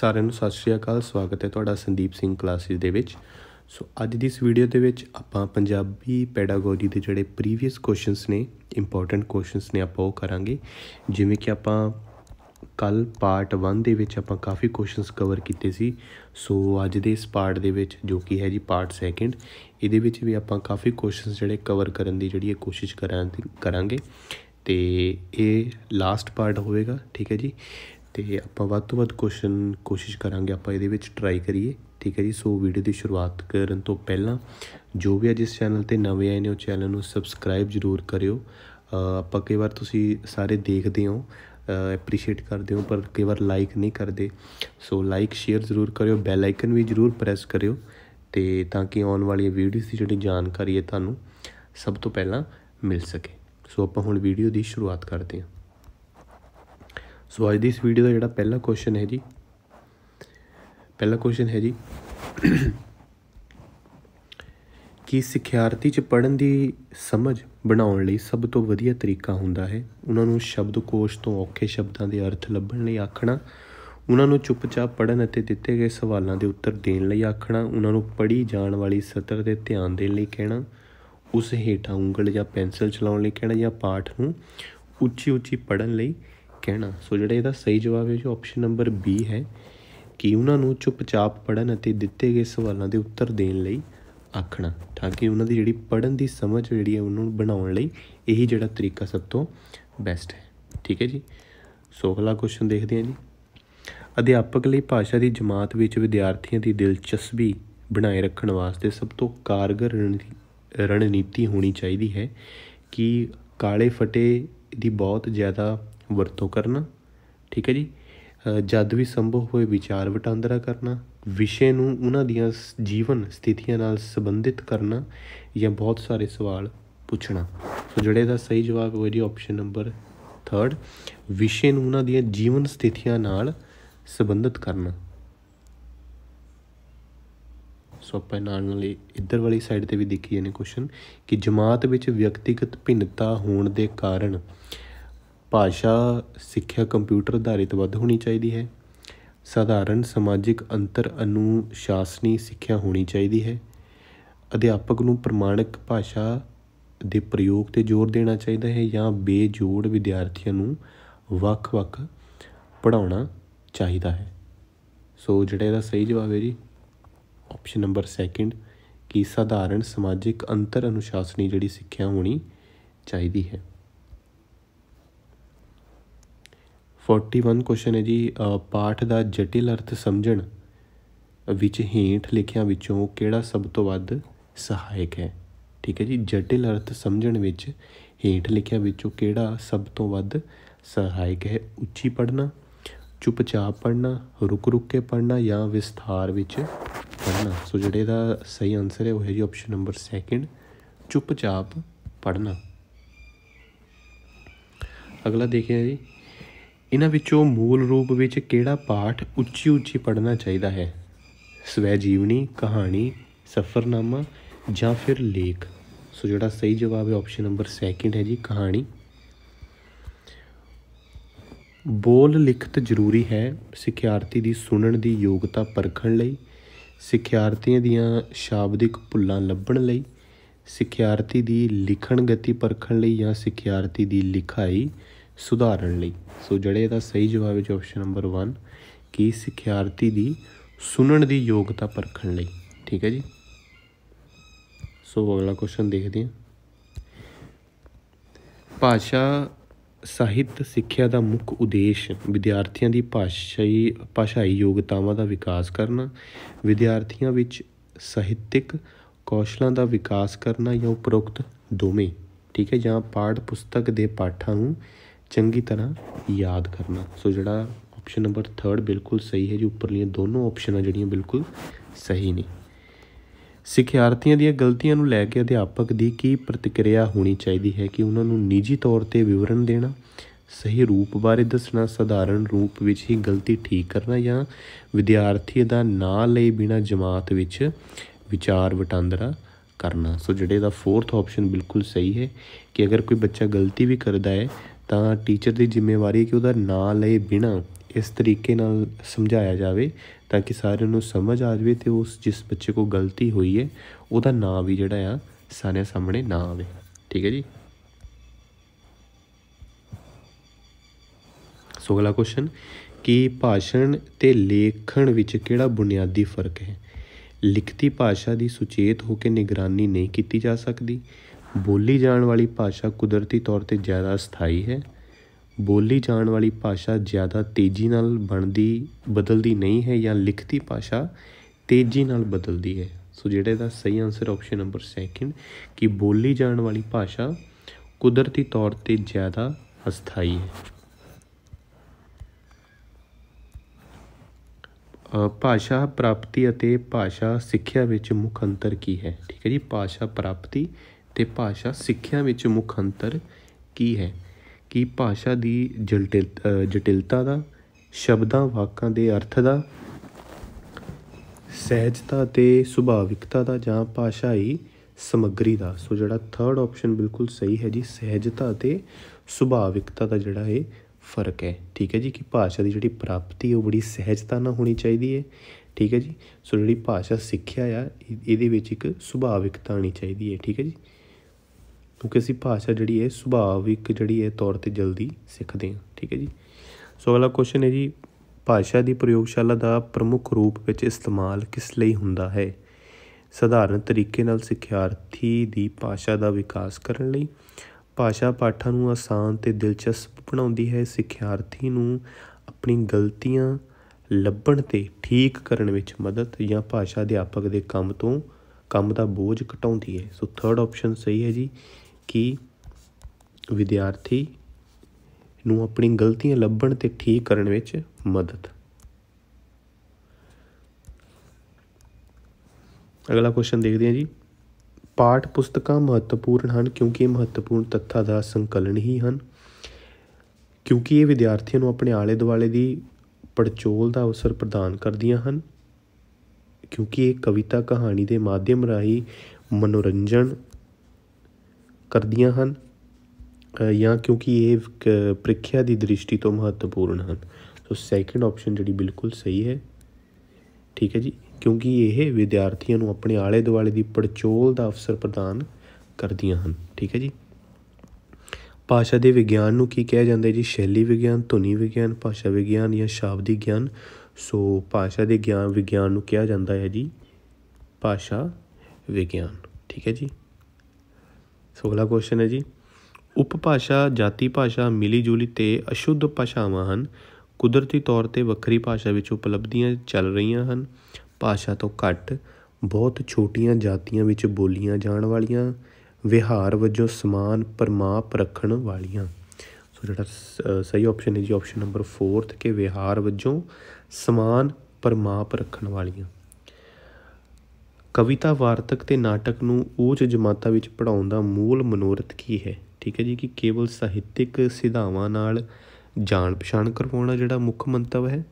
ਸਾਰਿਆਂ ਨੂੰ ਸਤਿ ਸ਼੍ਰੀ ਅਕਾਲ ਸਵਾਗਤ ਹੈ ਤੁਹਾਡਾ ਸੰਦੀਪ ਸਿੰਘ ਕਲਾਸਿਸ ਦੇ ਵਿੱਚ ਸੋ ਅੱਜ ਦੀ ਇਸ ਵੀਡੀਓ ਦੇ ਵਿੱਚ ਆਪਾਂ ਪੰਜਾਬੀ ਪੈਡਾਗੋਜੀ ਦੇ ਜਿਹੜੇ ਪ੍ਰੀਵੀਅਸ ਕੁਐਸਚਨਸ ਨੇ ਇੰਪੋਰਟੈਂਟ ਕੁਐਸਚਨਸ ਨੇ ਆਪਾਂ ਉਹ ਕਰਾਂਗੇ ਜਿਵੇਂ ਕਿ ਆਪਾਂ ਕੱਲ ਪਾਰਟ 1 ਦੇ ਵਿੱਚ ਆਪਾਂ ਕਾਫੀ ਕੁਐਸਚਨਸ ਕਵਰ ਕੀਤੇ ਸੀ ਸੋ ਅੱਜ ਦੇ ਇਸ ਪਾਰਟ ਦੇ ਵਿੱਚ ਜੋ ਕਿ ਹੈ ਜੀ ਪਾਰਟ 2 ਇਹਦੇ ਵਿੱਚ ਵੀ ਆਪਾਂ ਕਾਫੀ ਕੁਐਸਚਨਸ ਜਿਹੜੇ ਕਵਰ ਕਰਨ ਦੀ ਜਿਹੜੀ ਇਹ ਕੋਸ਼ਿਸ਼ ਕਰਾਂਗੇ ਤੇ ਇਹ ਲਾਸਟ ਪਾਰਟ ਹੋਵੇਗਾ ਠੀਕ ਹੈ ਜੀ ਤੇ ਆਪਾਂ ਵੱਧ ਤੋਂ ਵੱਧ ਕੁਐਸਚਨ ਕੋਸ਼ਿਸ਼ ਕਰਾਂਗੇ ਆਪਾਂ ਇਹਦੇ ਵਿੱਚ ਟਰਾਈ ਕਰੀਏ ਠੀਕ ਹੈ ਜੀ ਸੋ ਵੀਡੀਓ ਦੀ ਸ਼ੁਰੂਆਤ ਕਰਨ ਤੋਂ ਪਹਿਲਾਂ ਜੋ ਵੀ ਅੱਜ ਇਸ ਚੈਨਲ ਤੇ ਨਵੇਂ ਆਏ ਨੇ ਉਹ ਚੈਨਲ ਨੂੰ ਸਬਸਕ੍ਰਾਈਬ ਜ਼ਰੂਰ ਕਰਿਓ ਆਪਾਂ ਕਈ ਵਾਰ ਤੁਸੀਂ ਸਾਰੇ ਦੇਖਦੇ ਹੋ ਅਪਰੀਸ਼ੀਏਟ ਕਰਦੇ ਹੋ ਪਰ ਕਈ ਵਾਰ ਲਾਈਕ ਨਹੀਂ ਕਰਦੇ ਸੋ ਲਾਈਕ ਸ਼ੇਅਰ ਜ਼ਰੂਰ ਕਰਿਓ ਬੈਲ ਆਈਕਨ ਵੀ ਜ਼ਰੂਰ ਪ੍ਰੈਸ ਕਰਿਓ ਤੇ ਤਾਂ ਕਿ ਆਉਣ ਵਾਲੀਆਂ ਵੀਡੀਓਜ਼ ਦੀ ਜਿਹੜੀ ਜਾਣਕਾਰੀ ਹੈ ਤੁਹਾਨੂੰ ਸਭ ਤੋਂ ਪਹਿਲਾਂ ਮਿਲ ਸਕੇ ਸੋ ਆਪਾਂ ਹੁਣ ਵੀਡੀਓ ਦੀ ਸ਼ੁਰੂਆਤ ਕਰਦੇ ਹਾਂ ਸੋ ਅੱਜ ਦੀ ਇਸ ਵੀਡੀਓ ਦਾ ਜਿਹੜਾ ਪਹਿਲਾ ਕੁਐਸਚਨ ਹੈ ਜੀ ਪਹਿਲਾ ਕੁਐਸਚਨ ਹੈ ਜੀ ਕਿ ਸਿੱਖਿਆਰਥੀ ਚ ਪੜਨ ਦੀ ਸਮਝ ਬਣਾਉਣ ਲਈ ਸਭ ਤੋਂ ਵਧੀਆ ਤਰੀਕਾ ਹੁੰਦਾ ਹੈ ਉਹਨਾਂ ਨੂੰ ਸ਼ਬਦਕੋਸ਼ ਤੋਂ ਔਖੇ ਸ਼ਬਦਾਂ ਦੇ ਅਰਥ ਲੱਭਣ ਲਈ ਆਖਣਾ ਉਹਨਾਂ ਨੂੰ ਚੁੱਪਚਾਪ ਪੜਨ ਅਤੇ ਦਿੱਤੇ ਗਏ ਸਵਾਲਾਂ ਦੇ ਉੱਤਰ ਦੇਣ ਲਈ ਆਖਣਾ ਉਹਨਾਂ ਨੂੰ ਪੜ੍ਹੀ ਜਾਣ ਵਾਲੀ ਸਤਰ ਤੇ ਧਿਆਨ ਦੇਣ ਲਈ ਕਹਿਣਾ ਉਸ ਹੇਠਾਂ ਉਂਗਲ ਜਾਂ ਪੈਨਸਲ ਚਲਾਉਣ ਲਈ ਕਹਿਣਾ ਜਾਂ ਪਾਠ ਨੂੰ ਉੱਚੀ ਉੱਚੀ ਪੜਨ ਲਈ ਕਹਿਣਾ ਸੋ ਜਿਹੜਾ ਇਹਦਾ ਸਹੀ ਜਵਾਬ ਹੈ ਜੋ ਆਪਸ਼ਨ ਨੰਬਰ B ਹੈ ਕਿ ਉਹਨਾਂ ਨੂੰ ਚੁੱਪਚਾਪ ਪੜਨ ਅਤੇ ਦਿੱਤੇ ਗਏ ਸਵਾਲਾਂ ਦੇ ਉੱਤਰ ਦੇਣ ਲਈ ਆਖਣਾ ਤਾਂ ਕਿ ਉਹਨਾਂ ਦੀ ਜਿਹੜੀ ਪੜਨ ਦੀ ਸਮਝ ਜਿਹੜੀ ਹੈ ਉਹਨੂੰ ਬਣਾਉਣ ਲਈ ਇਹੀ ਜਿਹੜਾ ਤਰੀਕਾ ਸਭ ਤੋਂ ਬੈਸਟ ਹੈ ਠੀਕ ਹੈ ਜੀ ਸੋ ਅਗਲਾ ਕੁਐਸਚਨ ਦੇਖਦੇ ਹਾਂ ਜੀ ਅਧਿਆਪਕ ਲਈ ਭਾਸ਼ਾ ਦੀ ਜਮਾਤ ਵਿੱਚ ਵਿਦਿਆਰਥੀਆਂ ਦੀ ਦਿਲਚਸਪੀ ਬਣਾਏ ਰੱਖਣ ਵਾਸਤੇ ਸਭ ਤੋਂ ਕਾਰਗਰ ਰਣਨੀਤੀ ਹੋਣੀ ਚਾਹੀਦੀ ਹੈ ਕਿ ਕਾਲੇ ਫਟੇ ਦੀ ਬਹੁਤ ਜ਼ਿਆਦਾ ਵਰਤੋਂ ਕਰਨਾ ਠੀਕ ਹੈ ਜੀ ਜਦ ਵੀ ਸੰਭਵ ਹੋਏ ਵਿਚਾਰ ਵਟਾਂਦਰਾ ਕਰਨਾ ਵਿਸ਼ੇ ਨੂੰ ਉਹਨਾਂ ਦੀਆਂ ਜੀਵਨ ਸਥਿਤੀਆਂ ਨਾਲ ਸੰਬੰਧਿਤ ਕਰਨਾ ਜਾਂ ਬਹੁਤ ਸਾਰੇ ਸਵਾਲ ਪੁੱਛਣਾ ਸੋ ਜਿਹੜੇ ਦਾ ਸਹੀ ਜਵਾਬ ਹੋਏ ਜੀ ਆਪਸ਼ਨ ਨੰਬਰ 3 ਵਿਸ਼ੇ ਨੂੰ ਉਹਨਾਂ ਦੀਆਂ ਜੀਵਨ ਸਥਿਤੀਆਂ ਨਾਲ ਸੰਬੰਧਿਤ ਕਰਨਾ ਸੋ ਆਪਾਂ ਨਾਲ ਨਾਲ ਇੱਧਰ ਵਾਲੀ ਸਾਈਡ ਤੇ ਵੀ ਦੇਖੀ ਨੇ ਕੁਐਸਚਨ ਕਿ ਜਮਾਤ ਵਿੱਚ ਵਿਅਕਤੀਗਤ ਭਿੰਨਤਾ ਹੋਣ ਦੇ ਕਾਰਨ ਭਾਸ਼ਾ ਸਿੱਖਿਆ ਕੰਪਿਊਟਰ ਅਧਾਰਿਤ ਵੱਧ ਹੋਣੀ ਚਾਹੀਦੀ ਹੈ ਸਧਾਰਨ ਸਮਾਜਿਕ ਅੰਤਰ ਅਨੁਸ਼ਾਸਨੀ ਸਿੱਖਿਆ ਹੋਣੀ ਚਾਹੀਦੀ ਹੈ ਅਧਿਆਪਕ ਨੂੰ ਪ੍ਰਮਾਣਿਕ ਭਾਸ਼ਾ ਦੇ ਪ੍ਰਯੋਗ ਤੇ ਜ਼ੋਰ ਦੇਣਾ ਚਾਹੀਦਾ ਹੈ ਜਾਂ ਬੇਜੋੜ ਵਿਦਿਆਰਥੀਆਂ ਨੂੰ ਵੱਖ-ਵੱਖ ਪੜਾਉਣਾ ਚਾਹੀਦਾ ਹੈ ਸੋ ਜਿਹੜਾ ਇਹਦਾ ਸਹੀ ਜਵਾਬ ਹੈ ਜੀ ਆਪਸ਼ਨ ਨੰਬਰ 2 ਕਿ ਸਧਾਰਨ ਸਮਾਜਿਕ ਅੰਤਰ ਅਨੁਸ਼ਾਸਨੀ ਜਿਹੜੀ ਸਿੱਖਿਆ ਹੋਣੀ ਚਾਹੀਦੀ ਹੈ 41 ਕੁਐਸਚਨ ਹੈ ਜੀ ਪਾਠ ਦਾ ਜਟਿਲ ਅਰਥ ਸਮਝਣ ਵਿੱਚ ਹੀਂਠ ਲਿਖਿਆਂ ਵਿੱਚੋਂ ਕਿਹੜਾ ਸਭ ਤੋਂ ਵੱਧ ਸਹਾਇਕ ਹੈ ਠੀਕ ਹੈ ਜੀ ਜਟਿਲ ਅਰਥ ਸਮਝਣ ਵਿੱਚ ਹੀਂਠ ਲਿਖਿਆਂ ਵਿੱਚੋਂ ਕਿਹੜਾ ਸਭ ਤੋਂ ਵੱਧ ਸਹਾਇਕ ਹੈ ਉੱਚੀ ਪੜਨਾ ਚੁੱਪਚਾਪ ਪੜਨਾ ਰੁਕ ਰੁਕ ਕੇ ਪੜਨਾ ਜਾਂ ਵਿਸਥਾਰ ਵਿੱਚ ਪੜਨਾ ਸੋ ਜਿਹੜੇ ਦਾ ਸਹੀ ਆਨਸਰ ਹੈ ਉਹ ਹੈ ਜੀ ਆਪਸ਼ਨ ਨੰਬਰ 2 ਚੁੱਪਚਾਪ ਪੜਨਾ ਅਗਲਾ ਦੇਖਿਆ ਜੀ ਇਹਨਾਂ ਵਿੱਚੋਂ ਮੂਲ ਰੂਪ ਵਿੱਚ ਕਿਹੜਾ ਪਾਠ ਉੱਚੀ ਉੱਚੀ ਪੜ੍ਹਨਾ ਚਾਹੀਦਾ ਹੈ ਸਵੈ ਜੀਵਨੀ ਕਹਾਣੀ ਸਫਰਨਾਮਾ ਜਾਂ ਫਿਰ ਲੇਖ ਸੋ ਜਿਹੜਾ ਸਹੀ ਜਵਾਬ ਹੈ ਆਪਸ਼ਨ ਨੰਬਰ ਸੈਕਿੰਡ ਹੈ ਜੀ ਕਹਾਣੀ ਬੋਲ ਲਿਖਤ ਜ਼ਰੂਰੀ ਹੈ ਸਿੱਖਿਆਰਥੀ ਦੀ ਸੁਣਨ ਦੀ ਯੋਗਤਾ ਪਰਖਣ ਲਈ ਸਿੱਖਿਆਰਥੀਆਂ ਦੀਆਂ ਸ਼ਾਬਦਿਕ ਭੁੱਲਾਂ ਲੱਭਣ ਲਈ ਸਿੱਖਿਆਰਥੀ ਦੀ ਲਿਖਣ ਗਤੀ ਪਰਖਣ ਲਈ ਜਾਂ ਸਿੱਖਿਆਰਥੀ ਦੀ ਲਿਖਾਈ ਸੁਧਾਰਨ ਲਈ ਸੋ ਜਿਹੜੇ ਦਾ ਸਹੀ ਜਵਾਬ ਵਿੱਚ ਆਪਸ਼ਨ ਨੰਬਰ 1 ਕਿ ਸਿੱਖਿਆਰਥੀ ਦੀ ਸੁਣਨ ਦੀ ਯੋਗਤਾ ਪਰਖਣ ਲਈ ਠੀਕ ਹੈ ਜੀ ਸੋ ਅਗਲਾ ਕੁਐਸਚਨ ਦੇਖਦੇ ਹਾਂ ਭਾਸ਼ਾ ਸਾਹਿਤ ਸਿੱਖਿਆ ਦਾ ਮੁੱਖ ਉਦੇਸ਼ ਵਿਦਿਆਰਥੀਆਂ ਦੀ ਭਾਸ਼ਾਈ ਭਾਸ਼ਾਈ ਯੋਗਤਾਵਾਂ ਦਾ ਵਿਕਾਸ ਕਰਨਾ ਵਿਦਿਆਰਥੀਆਂ ਵਿੱਚ ਸਾਹਿਤਿਕ ਕੌਸ਼ਲਾਂ ਦਾ ਵਿਕਾਸ ਕਰਨਾ ਜਾਂ ਉਪਰੋਕਤ ਦੋਵੇਂ ਠੀਕ ਹੈ ਜਾਂ ਪਾਠ ਪੁਸਤਕ ਦੇ ਪਾਠਾਂ ਨੂੰ ਚੰਗੀ ਤਰ੍ਹਾਂ ਯਾਦ ਕਰਨਾ ਸੋ ਜਿਹੜਾ ਆਪਸ਼ਨ ਨੰਬਰ 3 ਬਿਲਕੁਲ ਸਹੀ ਹੈ ਜੀ ਉੱਪਰਲੀਆਂ ਦੋਨੋਂ ਆਪਸ਼ਨਾਂ ਜਿਹੜੀਆਂ ਬਿਲਕੁਲ ਸਹੀ ਨੇ ਸਿੱਖਿਆਰਥੀਆਂ ਦੀਆਂ ਗਲਤੀਆਂ ਨੂੰ ਲੈ ਕੇ ਅਧਿਆਪਕ ਦੀ ਕੀ ਪ੍ਰਤੀਕਿਰਿਆ ਹੋਣੀ ਚਾਹੀਦੀ ਹੈ ਕਿ ਉਹਨਾਂ ਨੂੰ ਨਿੱਜੀ ਤੌਰ ਤੇ ਵਿਵਰਣ ਦੇਣਾ ਸਹੀ ਰੂਪ ਬਾਰੇ ਦੱਸਣਾ ਸਧਾਰਨ ਰੂਪ ਵਿੱਚ ਹੀ ਗਲਤੀ ਠੀਕ ਕਰਨਾ ਜਾਂ ਵਿਦਿਆਰਥੀ ਦਾ ਨਾਂ ਲਈ ਬਿਨਾ ਜਮਾਤ ਵਿੱਚ ਵਿਚਾਰ ਵਟਾਂਦਰਾ ਕਰਨਾ ਸੋ ਜਿਹੜੇ ਦਾ ਫੋਰਥ ਆਪਸ਼ਨ ਬਿਲਕੁਲ ਸਹੀ ਹੈ ਕਿ ਅਗਰ ਕੋਈ ਬੱਚਾ ਗਲਤੀ ਵੀ ਕਰਦਾ ਹੈ ਤਾਂ ਟੀਚਰ ਦੀ ਜ਼ਿੰਮੇਵਾਰੀ ਹੈ ਕਿ ਉਹਦਾ ਨਾਂ ਲਏ ਬਿਨਾ ਇਸ ਤਰੀਕੇ ਨਾਲ ਸਮਝਾਇਆ ਜਾਵੇ ਤਾਂ ਕਿ ਸਾਰਿਆਂ ਨੂੰ ਸਮਝ ਆ ਜਾਵੇ ਤੇ ਉਸ ਜਿਸ ਬੱਚੇ ਕੋ ਗਲਤੀ ਹੋਈ ਹੈ ਉਹਦਾ ਨਾਂ ਵੀ ਜਿਹੜਾ ਆ ਸਾਰਿਆਂ ਸਾਹਮਣੇ ਨਾ ਆਵੇ ਠੀਕ ਹੈ ਜੀ ਸੋ ਅਗਲਾ ਕੁਐਸਚਨ ਕਿ ਭਾਸ਼ਣ ਤੇ ਲੇਖਣ ਵਿੱਚ ਕਿਹੜਾ ਬੁਨਿਆਦੀ ਫਰਕ ਹੈ ਲਿਖਤੀ ਭਾਸ਼ਾ ਦੀ ਸੁਚੇਤ ਹੋ ਕੇ ਨਿਗਰਾਨੀ ਨਹੀਂ ਕੀਤੀ ਜਾ ਸਕਦੀ ਬੋਲੀ ਜਾਣ ਵਾਲੀ ਭਾਸ਼ਾ ਕੁਦਰਤੀ ਤੌਰ 'ਤੇ ਜ਼ਿਆਦਾ ਸਥਾਈ ਹੈ ਬੋਲੀ ਜਾਣ ਵਾਲੀ ਭਾਸ਼ਾ ਜ਼ਿਆਦਾ ਤੇਜ਼ੀ ਨਾਲ ਬਣਦੀ ਬਦਲਦੀ ਨਹੀਂ ਹੈ ਜਾਂ ਲਿਖਤੀ ਭਾਸ਼ਾ ਤੇਜ਼ੀ ਨਾਲ ਬਦਲਦੀ ਹੈ ਸੋ ਜਿਹੜੇ ਦਾ ਸਹੀ ਆਨਸਰ ਆਪਸ਼ਨ ਨੰਬਰ 2 ਕਿ ਬੋਲੀ ਜਾਣ ਵਾਲੀ ਭਾਸ਼ਾ ਕੁਦਰਤੀ ਤੌਰ ਤੇ ਜ਼ਿਆਦਾ ਅਸਥਾਈ ਹੈ ਭਾਸ਼ਾ ਪ੍ਰਾਪਤੀ ਅਤੇ ਭਾਸ਼ਾ ਸਿੱਖਿਆ ਵਿੱਚ ਮੁੱਖ ਅੰਤਰ ਕੀ ਹੈ ਠੀਕ ਹੈ ਜੀ ਭਾਸ਼ਾ ਪ੍ਰਾਪਤੀ ਤੇ ਭਾਸ਼ਾ ਸਿੱਖਿਆ ਵਿੱਚ ਮੁੱਖ ਅੰਤਰ ਕੀ ਹੈ ਕਿ ਭਾਸ਼ਾ ਦੀ ਜਟਿਲਤਾ ਦਾ ਸ਼ਬਦਾਂ ਵਾਕਾਂ ਦੇ ਅਰਥ ਦਾ ਸਹਿਜਤਾ ਤੇ ਸੁਭਾਵਿਕਤਾ ਦਾ ਜਾਂ ਭਾਸ਼ਾਈ ਸਮਗਰੀ ਦਾ ਸੋ ਜਿਹੜਾ ਥਰਡ ਆਪਸ਼ਨ ਬਿਲਕੁਲ ਸਹੀ ਹੈ ਜੀ ਸਹਿਜਤਾ ਤੇ ਸੁਭਾਵਿਕਤਾ ਦਾ ਜਿਹੜਾ ਇਹ ਫਰਕ ਹੈ ਠੀਕ ਹੈ ਜੀ ਕਿ ਭਾਸ਼ਾ ਦੀ ਜਿਹੜੀ ਪ੍ਰਾਪਤੀ ਉਹ ਬੜੀ ਸਹਿਜਤਾ ਨਾਲ ਹੋਣੀ ਚਾਹੀਦੀ ਹੈ ਠੀਕ ਹੈ ਜੀ ਸੋ ਜਿਹੜੀ ਭਾਸ਼ਾ ਸਿੱਖਿਆ ਆ ਇਹਦੇ ਵਿੱਚ ਇੱਕ ਸੁਭਾਵਿਕਤਾ ਆਣੀ ਚਾਹੀਦੀ ਹੈ ਠੀਕ ਹੈ ਜੀ ਕਿਉਂਕਿ ਅਸੀਂ ਭਾਸ਼ਾ ਜਿਹੜੀ ਹੈ ਸੁਭਾਵਿਕ ਜਿਹੜੀ ਹੈ ਤੌਰ ਤੇ ਜਲਦੀ ਸਿੱਖਦੇ ਹਾਂ ਠੀਕ ਹੈ ਜੀ ਸੋ ਅਗਲਾ ਕੁਐਸਚਨ ਹੈ ਜੀ ਭਾਸ਼ਾ ਦੀ ਪ੍ਰਯੋਗਸ਼ਾਲਾ ਦਾ ਪ੍ਰਮੁੱਖ ਰੂਪ ਵਿੱਚ ਇਸਤੇਮਾਲ ਕਿਸ ਲਈ ਹੁੰਦਾ ਹੈ ਸਧਾਰਨ ਤਰੀਕੇ ਨਾਲ ਸਿੱਖਿਆਰਥੀ ਦੀ ਭਾਸ਼ਾ ਦਾ ਵਿਕਾਸ ਕਰਨ ਲਈ ਭਾਸ਼ਾ ਪਾਠਾਂ ਨੂੰ ਆਸਾਨ ਤੇ ਦਿਲਚਸਪ ਬਣਾਉਂਦੀ ਹੈ ਸਿੱਖਿਆਰਥੀ ਨੂੰ ਆਪਣੀ ਗਲਤੀਆਂ ਲੱਭਣ ਤੇ ਠੀਕ ਕਰਨ ਵਿੱਚ ਮਦਦ ਜਾਂ ਭਾਸ਼ਾ ਅਧਿਆਪਕ ਦੇ ਕੰਮ ਤੋਂ ਕੰਮ ਦਾ ਬੋਝ ਘਟਾਉਂਦੀ ਹੈ ਸੋ ਥਰਡ ਆਪਸ਼ਨ ਸਹੀ ਹੈ ਜੀ ਕਿ ਵਿਦਿਆਰਥੀ ਨੂੰ ਆਪਣੀ ਗਲਤੀਆਂ ਲੱਭਣ ਤੇ ਠੀਕ ਕਰਨ ਵਿੱਚ ਮਦਦ ਅਗਲਾ ਕੁਐਸਚਨ ਦੇਖਦੇ ਹਾਂ ਜੀ ਪਾਠ ਪੁਸਤਕਾਂ ਮਹੱਤਵਪੂਰਨ ਹਨ ਕਿਉਂਕਿ ਇਹ ਮਹੱਤਵਪੂਰਨ ਤੱਥਾਂ ਦਾ ਸੰਕਲਨ ਹੀ ਹਨ ਕਿਉਂਕਿ ਇਹ ਵਿਦਿਆਰਥੀਆਂ ਨੂੰ ਆਪਣੇ ਆਲੇ ਦੁਆਲੇ ਦੀ ਪੜਚੋਲ ਦਾ ਅਵਸਰ ਪ੍ਰਦਾਨ ਕਰਦੀਆਂ ਹਨ ਕਿਉਂਕਿ ਇਹ ਕਵਿਤਾ ਕਹਾਣੀ ਦੇ ਮਾਧਿਅਮ ਰਾਹੀਂ ਮਨੋਰੰਜਨ ਕਰਦੀਆਂ ਹਨ ਜਾਂ ਕਿਉਂਕਿ ਇਹ ਪ੍ਰੀਖਿਆ ਦੀ ਦ੍ਰਿਸ਼ਟੀ ਤੋਂ ਮਹੱਤਵਪੂਰਨ ਹਨ ਸੋ ਸੈਕਿੰਡ ਆਪਸ਼ਨ ਜਿਹੜੀ ਬਿਲਕੁਲ ਸਹੀ ਹੈ ਠੀਕ ਹੈ ਜੀ ਕਿਉਂਕਿ ਇਹ ਵਿਦਿਆਰਥੀਆਂ ਨੂੰ ਆਪਣੇ ਆਲੇ ਦੁਆਲੇ ਦੀ ਪੜਚੋਲ ਦਾ ਅਫਸਰ ਪ੍ਰਦਾਨ ਕਰਦੀਆਂ ਹਨ ਠੀਕ ਹੈ ਜੀ ਭਾਸ਼ਾ ਦੇ ਵਿਗਿਆਨ ਨੂੰ ਕੀ ਕਿਹਾ ਜਾਂਦਾ ਹੈ ਜੀ ਸ਼ੈਲੀ ਵਿਗਿਆਨ ਧੁਨੀ ਵਿਗਿਆਨ ਭਾਸ਼ਾ ਵਿਗਿਆਨ ਜਾਂ ਸ਼ਾਬਦੀ ਗਿਆਨ ਸੋ ਭਾਸ਼ਾ ਦੇ ਗਿਆਨ ਵਿਗਿਆਨ ਨੂੰ ਕਿਹਾ ਜਾਂਦਾ ਹੈ ਜੀ ਭਾਸ਼ਾ ਵਿਗਿਆਨ ਠੀਕ ਹੈ ਜੀ ਸੋ ਅਗਲਾ ਕੁਐਸਚਨ ਹੈ ਜੀ ਉਪਭਾਸ਼ਾ ਜਾਤੀ ਭਾਸ਼ਾ ਮਿਲੀ ਜੁਲੀ ਤੇ ਅਸ਼ੁੱਧ ਭਾਸ਼ਾਵਾਂ ਹਨ ਕੁਦਰਤੀ ਤੌਰ ਤੇ ਵੱਖਰੀ ਭਾਸ਼ਾ ਵਿੱਚ ਉਪਲਬਧੀਆਂ ਚੱਲ ਰਹੀਆਂ ਹਨ ਭਾਸ਼ਾ ਤੋਂ ਘੱਟ ਬਹੁਤ ਛੋਟੀਆਂ ਜਾਤੀਆਂ ਵਿੱਚ ਬੋਲੀਆਂ ਜਾਣ ਵਾਲੀਆਂ ਵਿਹਾਰ ਵਜੋਂ ਸਮਾਨ ਪਰਮਾਪ ਰੱਖਣ ਵਾਲੀਆਂ ਸੋ ਜਿਹੜਾ ਸਹੀ ਆਪਸ਼ਨ ਹੈ ਜੀ ਆਪਸ਼ਨ ਨੰਬਰ 4 ਕਿ ਵਿਹਾਰ ਵਜੋਂ ਸਮਾਨ ਪਰਮਾਪ ਰੱਖਣ ਵਾਲੀਆਂ ਕਵਿਤਾ ਵਾਰਤਕ ਤੇ ਨਾਟਕ ਨੂੰ ਉੱਚ ਜਮਾਤਾਂ ਵਿੱਚ ਪੜਾਉਣ ਦਾ ਮੂਲ ਮਨੋਰਥ ਕੀ ਹੈ ਠੀਕ ਹੈ ਜੀ ਕਿ ਕੇਵਲ ਸਾਹਿਤਿਕ ਸਿਧਾਵਾਂ ਨਾਲ ਜਾਣ ਪਛਾਣ ਕਰਵਾਉਣਾ ਜਿਹੜਾ ਮੁੱਖ ਮੰਤਵ ਹੈ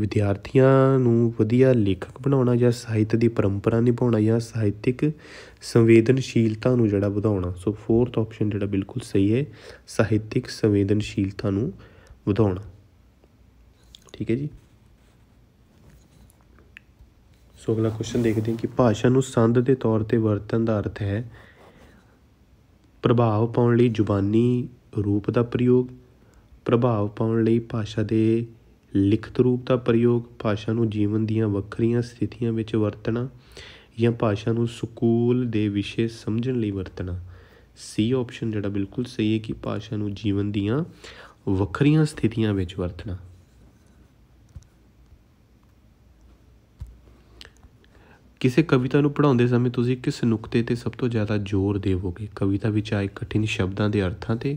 ਵਿਦਿਆਰਥੀਆਂ ਨੂੰ ਵਧੀਆ ਲੇਖਕ ਬਣਾਉਣਾ ਜਾਂ ਸਾਹਿਤ ਦੀ ਪਰੰਪਰਾ ਨਿਭਾਉਣਾ ਜਾਂ ਸਾਹਿਤਿਕ ਸੰਵੇਦਨਸ਼ੀਲਤਾ ਨੂੰ ਜਿਹੜਾ ਵਧਾਉਣਾ ਸੋ ਫੋਰਥ ਆਪਸ਼ਨ ਜਿਹੜਾ ਬਿਲਕੁਲ ਸਹੀ ਹੈ ਸਾਹਿਤਿਕ ਸੰਵੇਦਨਸ਼ੀਲਤਾ ਨੂੰ ਵਧਾਉਣਾ ਠੀਕ ਹੈ ਜੀ ਸੋ ਅਗਲਾ ਕੁਐਸਚਨ ਦੇਖਦੇ ਹਾਂ ਕਿ ਭਾਸ਼ਾ ਨੂੰ ਸੰਦ ਦੇ ਤੌਰ ਤੇ ਵਰਤਣ ਦਾ ਅਰਥ ਹੈ ਪ੍ਰਭਾਵ ਪਾਉਣ ਲਈ ਜ਼ੁਬਾਨੀ ਰੂਪ ਦਾ ਪ੍ਰਯੋਗ ਪ੍ਰਭਾਵ ਪਾਉਣ ਲਈ ਭਾਸ਼ਾ ਦੇ ਲਿਖਤ ਰੂਪ ਦਾ ਪ੍ਰਯੋਗ ਭਾਸ਼ਾ ਨੂੰ ਜੀਵਨ ਦੀਆਂ ਵੱਖਰੀਆਂ ਸਥਿਤੀਆਂ ਵਿੱਚ ਵਰਤਣਾ ਜਾਂ ਭਾਸ਼ਾ ਨੂੰ ਸਕੂਲ ਦੇ ਵਿਸ਼ੇ ਸਮਝਣ ਲਈ ਵਰਤਣਾ ਸੀ ਆਪਸ਼ਨ ਜਿਹੜਾ ਬਿਲਕੁਲ ਸਹੀ ਹੈ ਕਿ ਭਾਸ਼ਾ ਨੂੰ ਜੀਵਨ ਦੀਆਂ ਵੱਖਰੀਆਂ ਸਥਿਤੀਆਂ ਵਿੱਚ ਵਰਤਣਾ ਕਿਸੇ ਕਵਿਤਾ ਨੂੰ ਪੜ੍ਹਾਉਂਦੇ ਸਮੇਂ ਤੁਸੀਂ ਕਿਸ ਨੁਕਤੇ ਤੇ ਸਭ ਤੋਂ ਜ਼ਿਆਦਾ ਜ਼ੋਰ ਦੇਵੋਗੇ ਕਵਿਤਾ ਵਿੱਚ ਆਏ ਕਠਿਨ ਸ਼ਬਦਾਂ ਦੇ ਅਰਥਾਂ ਤੇ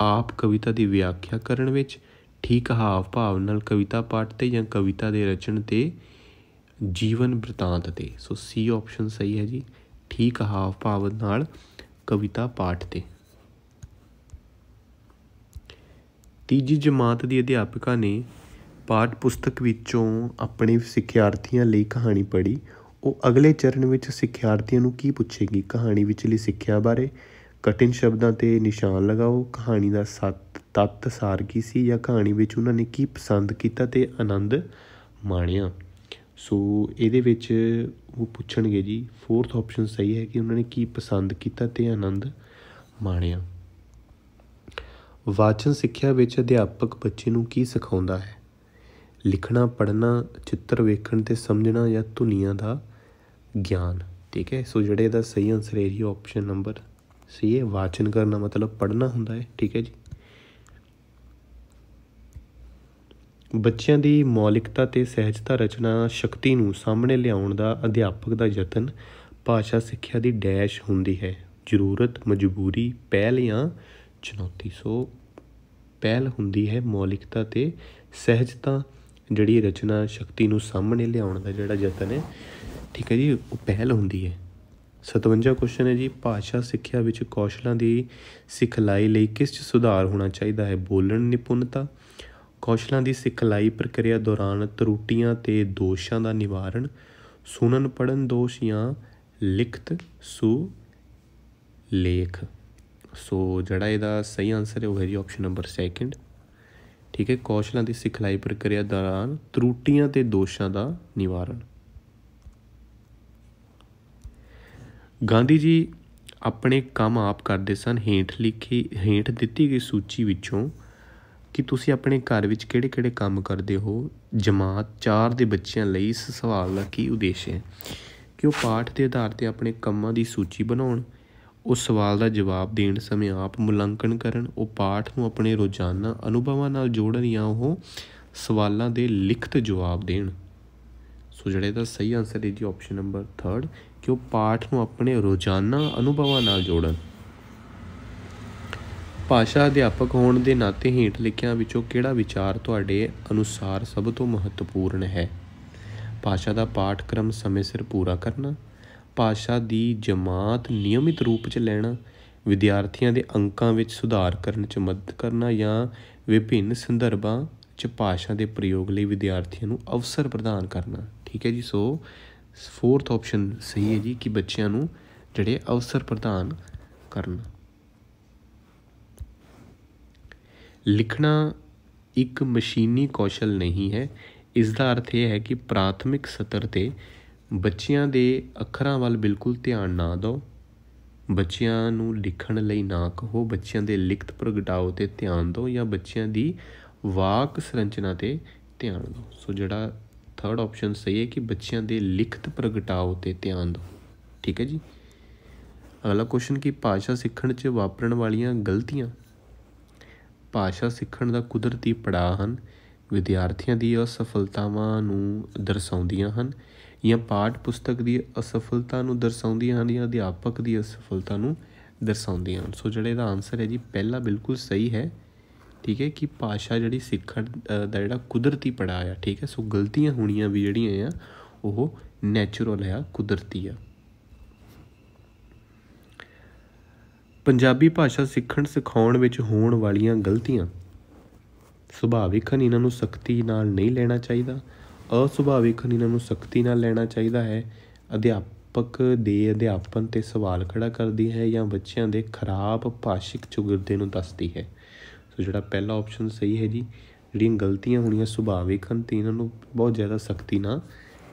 ਆਪ ਕਵਿਤਾ ਦੀ ਵਿਆਖਿਆ ਕਰਨ ਵਿੱਚ ਠੀਕ ਹਾਵ ਭਾਵ ਨਾਲ ਕਵਿਤਾ ਪਾਠ ਤੇ ਜਾਂ ਕਵਿਤਾ ਦੇ ਰਚਨ ਤੇ ਜੀਵਨ ਬ੍ਰਤਾਂਤ ਤੇ ਸੋ ਸੀ ਆਪਸ਼ਨ ਸਹੀ ਹੈ ਜੀ ਠੀਕ ਹਾਵ ਭਾਵ ਨਾਲ ਕਵਿਤਾ ਪਾਠ ਤੇ ਤੀਜੀ ਜਮਾਤ ਦੀ ਅਧਿਆਪਕਾ ਨੇ ਪਾਠ ਪੁਸਤਕ ਵਿੱਚੋਂ ਆਪਣੇ ਸਿੱਖਿਆਰਥੀਆਂ ਲਈ ਕਹਾਣੀ ਪੜ੍ਹੀ ਉਹ ਅਗਲੇ ਚਰਨ ਵਿੱਚ ਸਿੱਖਿਆਰਥੀਆਂ ਨੂੰ ਕੀ ਪੁੱਛੇਗੀ ਕਹਾਣੀ ਵਿੱਚਲੀ ਸਿੱਖਿਆ ਬਾਰੇ ਕਠਿਨ ਸ਼ਬਦਾਂ ਤੇ ਨਿਸ਼ਾਨ ਲਗਾਓ ਕਹਾਣੀ ਦਾ ਸੱਤ ਤੱਤ ਸਾਰ ਕੀ ਸੀ ਜਾਂ ਕਹਾਣੀ ਵਿੱਚ ਉਹਨਾਂ ਨੇ ਕੀ ਪਸੰਦ ਕੀਤਾ ਤੇ ਆਨੰਦ ਮਾਣਿਆ ਸੋ ਇਹਦੇ ਵਿੱਚ ਉਹ ਪੁੱਛਣਗੇ ਜੀ ਫੋਰਥ ਆਪਸ਼ਨ ਸਹੀ ਹੈ ਕਿ ਉਹਨਾਂ ਨੇ ਕੀ ਪਸੰਦ ਕੀਤਾ ਤੇ ਆਨੰਦ ਮਾਣਿਆ ਵਾਚਨ ਸਿੱਖਿਆ ਵਿੱਚ ਅਧਿਆਪਕ ਬੱਚੇ ਨੂੰ ਕੀ ਸਿਖਾਉਂਦਾ ਹੈ ਲਿਖਣਾ ਪੜ੍ਹਨਾ ਚਿੱਤਰ ਵੇਖਣ ਤੇ ਸਮਝਣਾ ਜਾਂ ਧੁਨੀਆਂ ਦਾ ਗਿਆਨ ਠੀਕ ਹੈ ਸੋ ਜਿਹੜੇ ਦਾ ਸਹੀ ਆਨਸਰ ਹੈ ਜੀ ਆਪਸ਼ਨ ਨੰਬਰ ਸੀ ਇਹ ਵਾਚਨ ਕਰਨਾ ਮਤਲਬ ਪੜ੍ਹਨਾ ਹੁੰਦਾ ਹੈ ਠੀਕ ਹੈ ਜੀ ਬੱਚਿਆਂ ਦੀ ਮੌਲਿਕਤਾ ਤੇ ਸਹਿਜਤਾ ਰਚਨਾ ਸ਼ਕਤੀ ਨੂੰ ਸਾਹਮਣੇ ਲਿਆਉਣ ਦਾ ਅਧਿਆਪਕ ਦਾ ਯਤਨ ਭਾਸ਼ਾ ਸਿੱਖਿਆ ਦੀ ਡੈਸ਼ ਹੁੰਦੀ ਹੈ ਜ਼ਰੂਰਤ ਮਜਬੂਰੀ ਪਹਿਲ ਜਾਂ ਚੁਣੌਤੀ ਸੋ ਪਹਿਲ ਹੁੰਦੀ ਹੈ ਮੌਲਿਕਤਾ ਤੇ ਸਹਿਜਤਾ ਜਿਹੜੀ ਰਚਨਾ ਸ਼ਕਤੀ ਨੂੰ ਸਾਹਮਣੇ ਲਿਆਉਣ ਦਾ ਜਿਹੜਾ ਯਤਨ ਹੈ ਠੀਕ ਹੈ ਜੀ ਉਹ ਪਹਿਲ ਹੁੰਦੀ ਹੈ 57 ਕੁਐਸਚਨ ਹੈ ਜੀ ਭਾਸ਼ਾ ਸਿੱਖਿਆ ਵਿੱਚ ਕੌਸ਼ਲਾਂ ਦੀ ਸਿਖਲਾਈ ਲਈ ਕਿਸ 'ਚ ਸੁਧਾਰ ਹੋਣਾ ਚਾਹੀਦਾ ਹੈ ਬੋਲਣ ਨਿਪੁੰਨਤਾ ਕੌਸ਼ਲਾਂ ਦੀ ਸਿਖਲਾਈ ਪ੍ਰਕਿਰਿਆ ਦੌਰਾਨ ਤਰੁੱਟੀਆਂ ਤੇ ਦੋਸ਼ਾਂ ਦਾ ਨਿਵਾਰਣ ਸੁਣਨ ਪੜਨ ਦੋਸ਼ ਜਾਂ ਲਿਖਤ ਸੂ ਲੇਖ ਸੋ ਜਿਹੜਾ ਇਹਦਾ ਸਹੀ ਆਨਸਰ ਹੈ ਉਹ ਹੈ ਜੀ ਆਪਸ਼ਨ ਨੰਬਰ 2 ਠੀਕ ਹੈ ਕੌਸ਼ਲਾਂ ਦੀ ਸਿਖਲਾਈ ਪ੍ਰਕਿਰਿਆ ਦੌਰਾਨ ਤਰੁੱਟੀਆਂ ਤੇ ਦੋਸ਼ਾਂ ਦਾ ਨਿਵਾਰਣ ਗਾਂਧੀ ਜੀ ਆਪਣੇ ਕੰਮ ਆਪ ਕਰਦੇ ਸਨ ਹੇਠ ਲਿਖੀ ਹੇਠ ਦਿੱਤੀ ਗਈ ਸੂਚੀ ਵਿੱਚੋਂ ਕਿ ਤੁਸੀਂ ਆਪਣੇ ਘਰ ਵਿੱਚ ਕਿਹੜੇ-ਕਿਹੜੇ ਕੰਮ ਕਰਦੇ ਹੋ ਜਮਾਤ 4 ਦੇ ਬੱਚਿਆਂ ਲਈ ਇਸ ਸਵਾਲ ਦਾ ਕੀ ਉਦੇਸ਼ ਹੈ ਕਿ ਉਹ ਪਾਠ ਦੇ ਆਧਾਰ ਤੇ ਆਪਣੇ ਕੰਮਾਂ ਦੀ ਸੂਚੀ ਬਣਾਉਣ ਉਸ ਸਵਾਲ ਦਾ ਜਵਾਬ ਦੇਣ ਸਮੇਂ ਆਪ ਮੁਲਾਂਕਣ ਕਰਨ ਉਹ ਪਾਠ ਨੂੰ ਆਪਣੇ ਰੋਜ਼ਾਨਾ ਅਨੁਭਵਾਂ ਨਾਲ ਜੋੜਨ ਜਾਂ ਉਹ ਸਵਾਲਾਂ ਦੇ ਲਿਖਤ ਜਵਾਬ ਦੇਣ ਸੋ ਜਿਹੜੇ ਦਾ ਸਹੀ ਆਨਸਰ ਹੈ ਜੀ ਆਪਸ਼ਨ ਨੰਬਰ 3 ਕਿ ਉਹ ਪਾਠ ਨੂੰ ਆਪਣੇ ਰੋਜ਼ਾਨਾ ਅਨੁਭਵਾਂ ਨਾਲ ਜੋੜਨ ਭਾਸ਼ਾ ਅਧਿਆਪਕ ਹੋਣ ਦੇ ਨਾਤੇ ਹੀਟ ਲਿਖਿਆਂ ਵਿੱਚੋਂ ਕਿਹੜਾ ਵਿਚਾਰ ਤੁਹਾਡੇ ਅਨੁਸਾਰ ਸਭ ਤੋਂ ਮਹੱਤਵਪੂਰਨ ਹੈ ਭਾਸ਼ਾ ਦਾ ਪਾਠਕ੍ਰਮ ਸਮੇਂ ਸਿਰ ਪੂਰਾ ਕਰਨਾ ਭਾਸ਼ਾ ਦੀ ਜਮਾਤ ਨਿਯਮਿਤ ਰੂਪ 'ਚ ਲੈਣਾ ਵਿਦਿਆਰਥੀਆਂ ਦੇ ਅੰਕਾਂ ਵਿੱਚ ਸੁਧਾਰ ਕਰਨ 'ਚ ਮਦਦ ਕਰਨਾ ਜਾਂ ਵਿਭਿੰਨ ਸੰਦਰਭਾਂ 'ਚ ਭਾਸ਼ਾ ਦੇ ਪ੍ਰਯੋਗ ਲਈ ਵਿਦਿਆਰਥੀਆਂ ਨੂੰ ਅਵਸਰ ਪ੍ਰਦਾਨ ਕਰਨਾ ਠੀਕ ਹੈ ਜੀ ਸੋ ਫੋਰਥ ਆਪਸ਼ਨ ਸਹੀ ਹੈ ਜੀ ਕਿ ਬੱਚਿਆਂ ਨੂੰ ਜਿਹੜੇ ਅਵਸਰ ਪ੍ਰਦਾਨ ਕਰਨ ਲਿਖਣਾ ਇੱਕ ਮਸ਼ੀਨੀ ਕੌਸ਼ਲ ਨਹੀਂ ਹੈ ਇਸ ਦਾ ਅਰਥ ਇਹ ਹੈ ਕਿ ਪ੍ਰਾਥਮਿਕ ਸਤਰ ਤੇ ਬੱਚਿਆਂ ਦੇ ਅੱਖਰਾਂ ਵੱਲ ਬਿਲਕੁਲ ਧਿਆਨ ਨਾ ਦਿਓ ਬੱਚਿਆਂ ਨੂੰ ਲਿਖਣ ਲਈ ਨਾ ਕਹੋ ਬੱਚਿਆਂ ਦੇ ਲਿਖਤ ਪ੍ਰਗਟਾਓ ਤੇ ਧਿਆਨ ਦਿਓ ਜਾਂ ਬੱਚਿਆਂ ਦੀ ਵਾਕ ਸੰਰਚਨਾ ਤੇ ਧਿਆਨ ਦਿਓ ਸੋ ਜਿਹੜਾ ਥਰਡ ਆਪਸ਼ਨ ਸਹੀ ਹੈ ਕਿ ਬੱਚਿਆਂ ਦੇ ਲਿਖਤ ਪ੍ਰਗਟਾਓ ਤੇ ਧਿਆਨ ਦਿਓ ਠੀਕ ਹੈ ਜੀ ਅਗਲਾ ਕੁਐਸਚਨ ਕੀ ਭਾਸ਼ਾ ਸਿੱਖਣ 'ਚ ਵਾਪਰਨ ਵਾਲੀਆਂ ਗਲਤੀਆਂ ਭਾਸ਼ਾ ਸਿੱਖਣ ਦਾ ਕੁਦਰਤੀ ਪੜਾਅ ਹਨ ਵਿਦਿਆਰਥੀਆਂ ਦੀ ਅਸਫਲਤਾਵਾਂ ਨੂੰ ਦਰਸਾਉਂਦੀਆਂ ਹਨ ਜਾਂ ਪਾਠ ਪੁਸਤਕ ਦੀ ਅਸਫਲਤਾ ਨੂੰ ਦਰਸਾਉਂਦੀਆਂ ਹਨ ਜਾਂ ਅਧਿਆਪਕ ਦੀ ਅਸਫਲਤਾ ਨੂੰ ਦਰਸਾਉਂਦੀਆਂ ਹਨ ਸੋ ਜਿਹੜਾ ਇਹਦਾ ਆਨਸਰ ਹੈ ਜੀ ਪਹਿਲਾ ਬਿਲਕੁਲ ਸਹੀ ਹੈ ਠੀਕ ਹੈ ਕਿ ਭਾਸ਼ਾ ਜਿਹੜੀ ਸਿੱਖਣ ਦਾ ਜਿਹੜਾ ਕੁਦਰਤੀ ਪੜਾਅ ਆ ਠੀਕ ਹੈ ਸੋ ਗਲਤੀਆਂ ਹੋਣੀਆਂ ਵੀ ਜਿਹੜੀਆਂ ਆ ਉਹ ਨੇਚਰਲ ਆ ਕੁਦਰਤੀ ਆ ਪੰਜਾਬੀ ਭਾਸ਼ਾ ਸਿੱਖਣ ਸਿਖਾਉਣ ਵਿੱਚ ਹੋਣ ਵਾਲੀਆਂ ਗਲਤੀਆਂ ਸੁਭਾਵਿਕ ਹਨ ਇਹਨਾਂ ਨੂੰ ਸਖਤੀ ਨਾਲ ਨਹੀਂ ਲੈਣਾ ਚਾਹੀਦਾ ਅਸੁਭਾਵਿਕ ਹਨ ਇਹਨਾਂ ਨੂੰ ਸਖਤੀ ਨਾਲ ਲੈਣਾ ਚਾਹੀਦਾ ਹੈ ਅਧਿਆਪਕ ਦੇ ਅਧਿਆਪਨ ਤੇ ਸਵਾਲ ਖੜਾ ਕਰਦੀ ਹੈ ਜਾਂ ਬੱਚਿਆਂ ਦੇ ਖਰਾਬ ਭਾਸ਼ਿਕ ਚੁਗਰਦੇ ਨੂੰ ਦੱਸਦੀ ਹੈ ਸੋ ਜਿਹੜਾ ਪਹਿਲਾ ਆਪਸ਼ਨ ਸਹੀ ਹੈ ਜੀ ਜਿਹੜੀਆਂ ਗਲਤੀਆਂ ਹੋਣੀਆਂ ਸੁਭਾਵਿਕ ਹਨ ਤੇ ਇਹਨਾਂ ਨੂੰ ਬਹੁਤ ਜ਼ਿਆਦਾ ਸਖਤੀ ਨਾਲ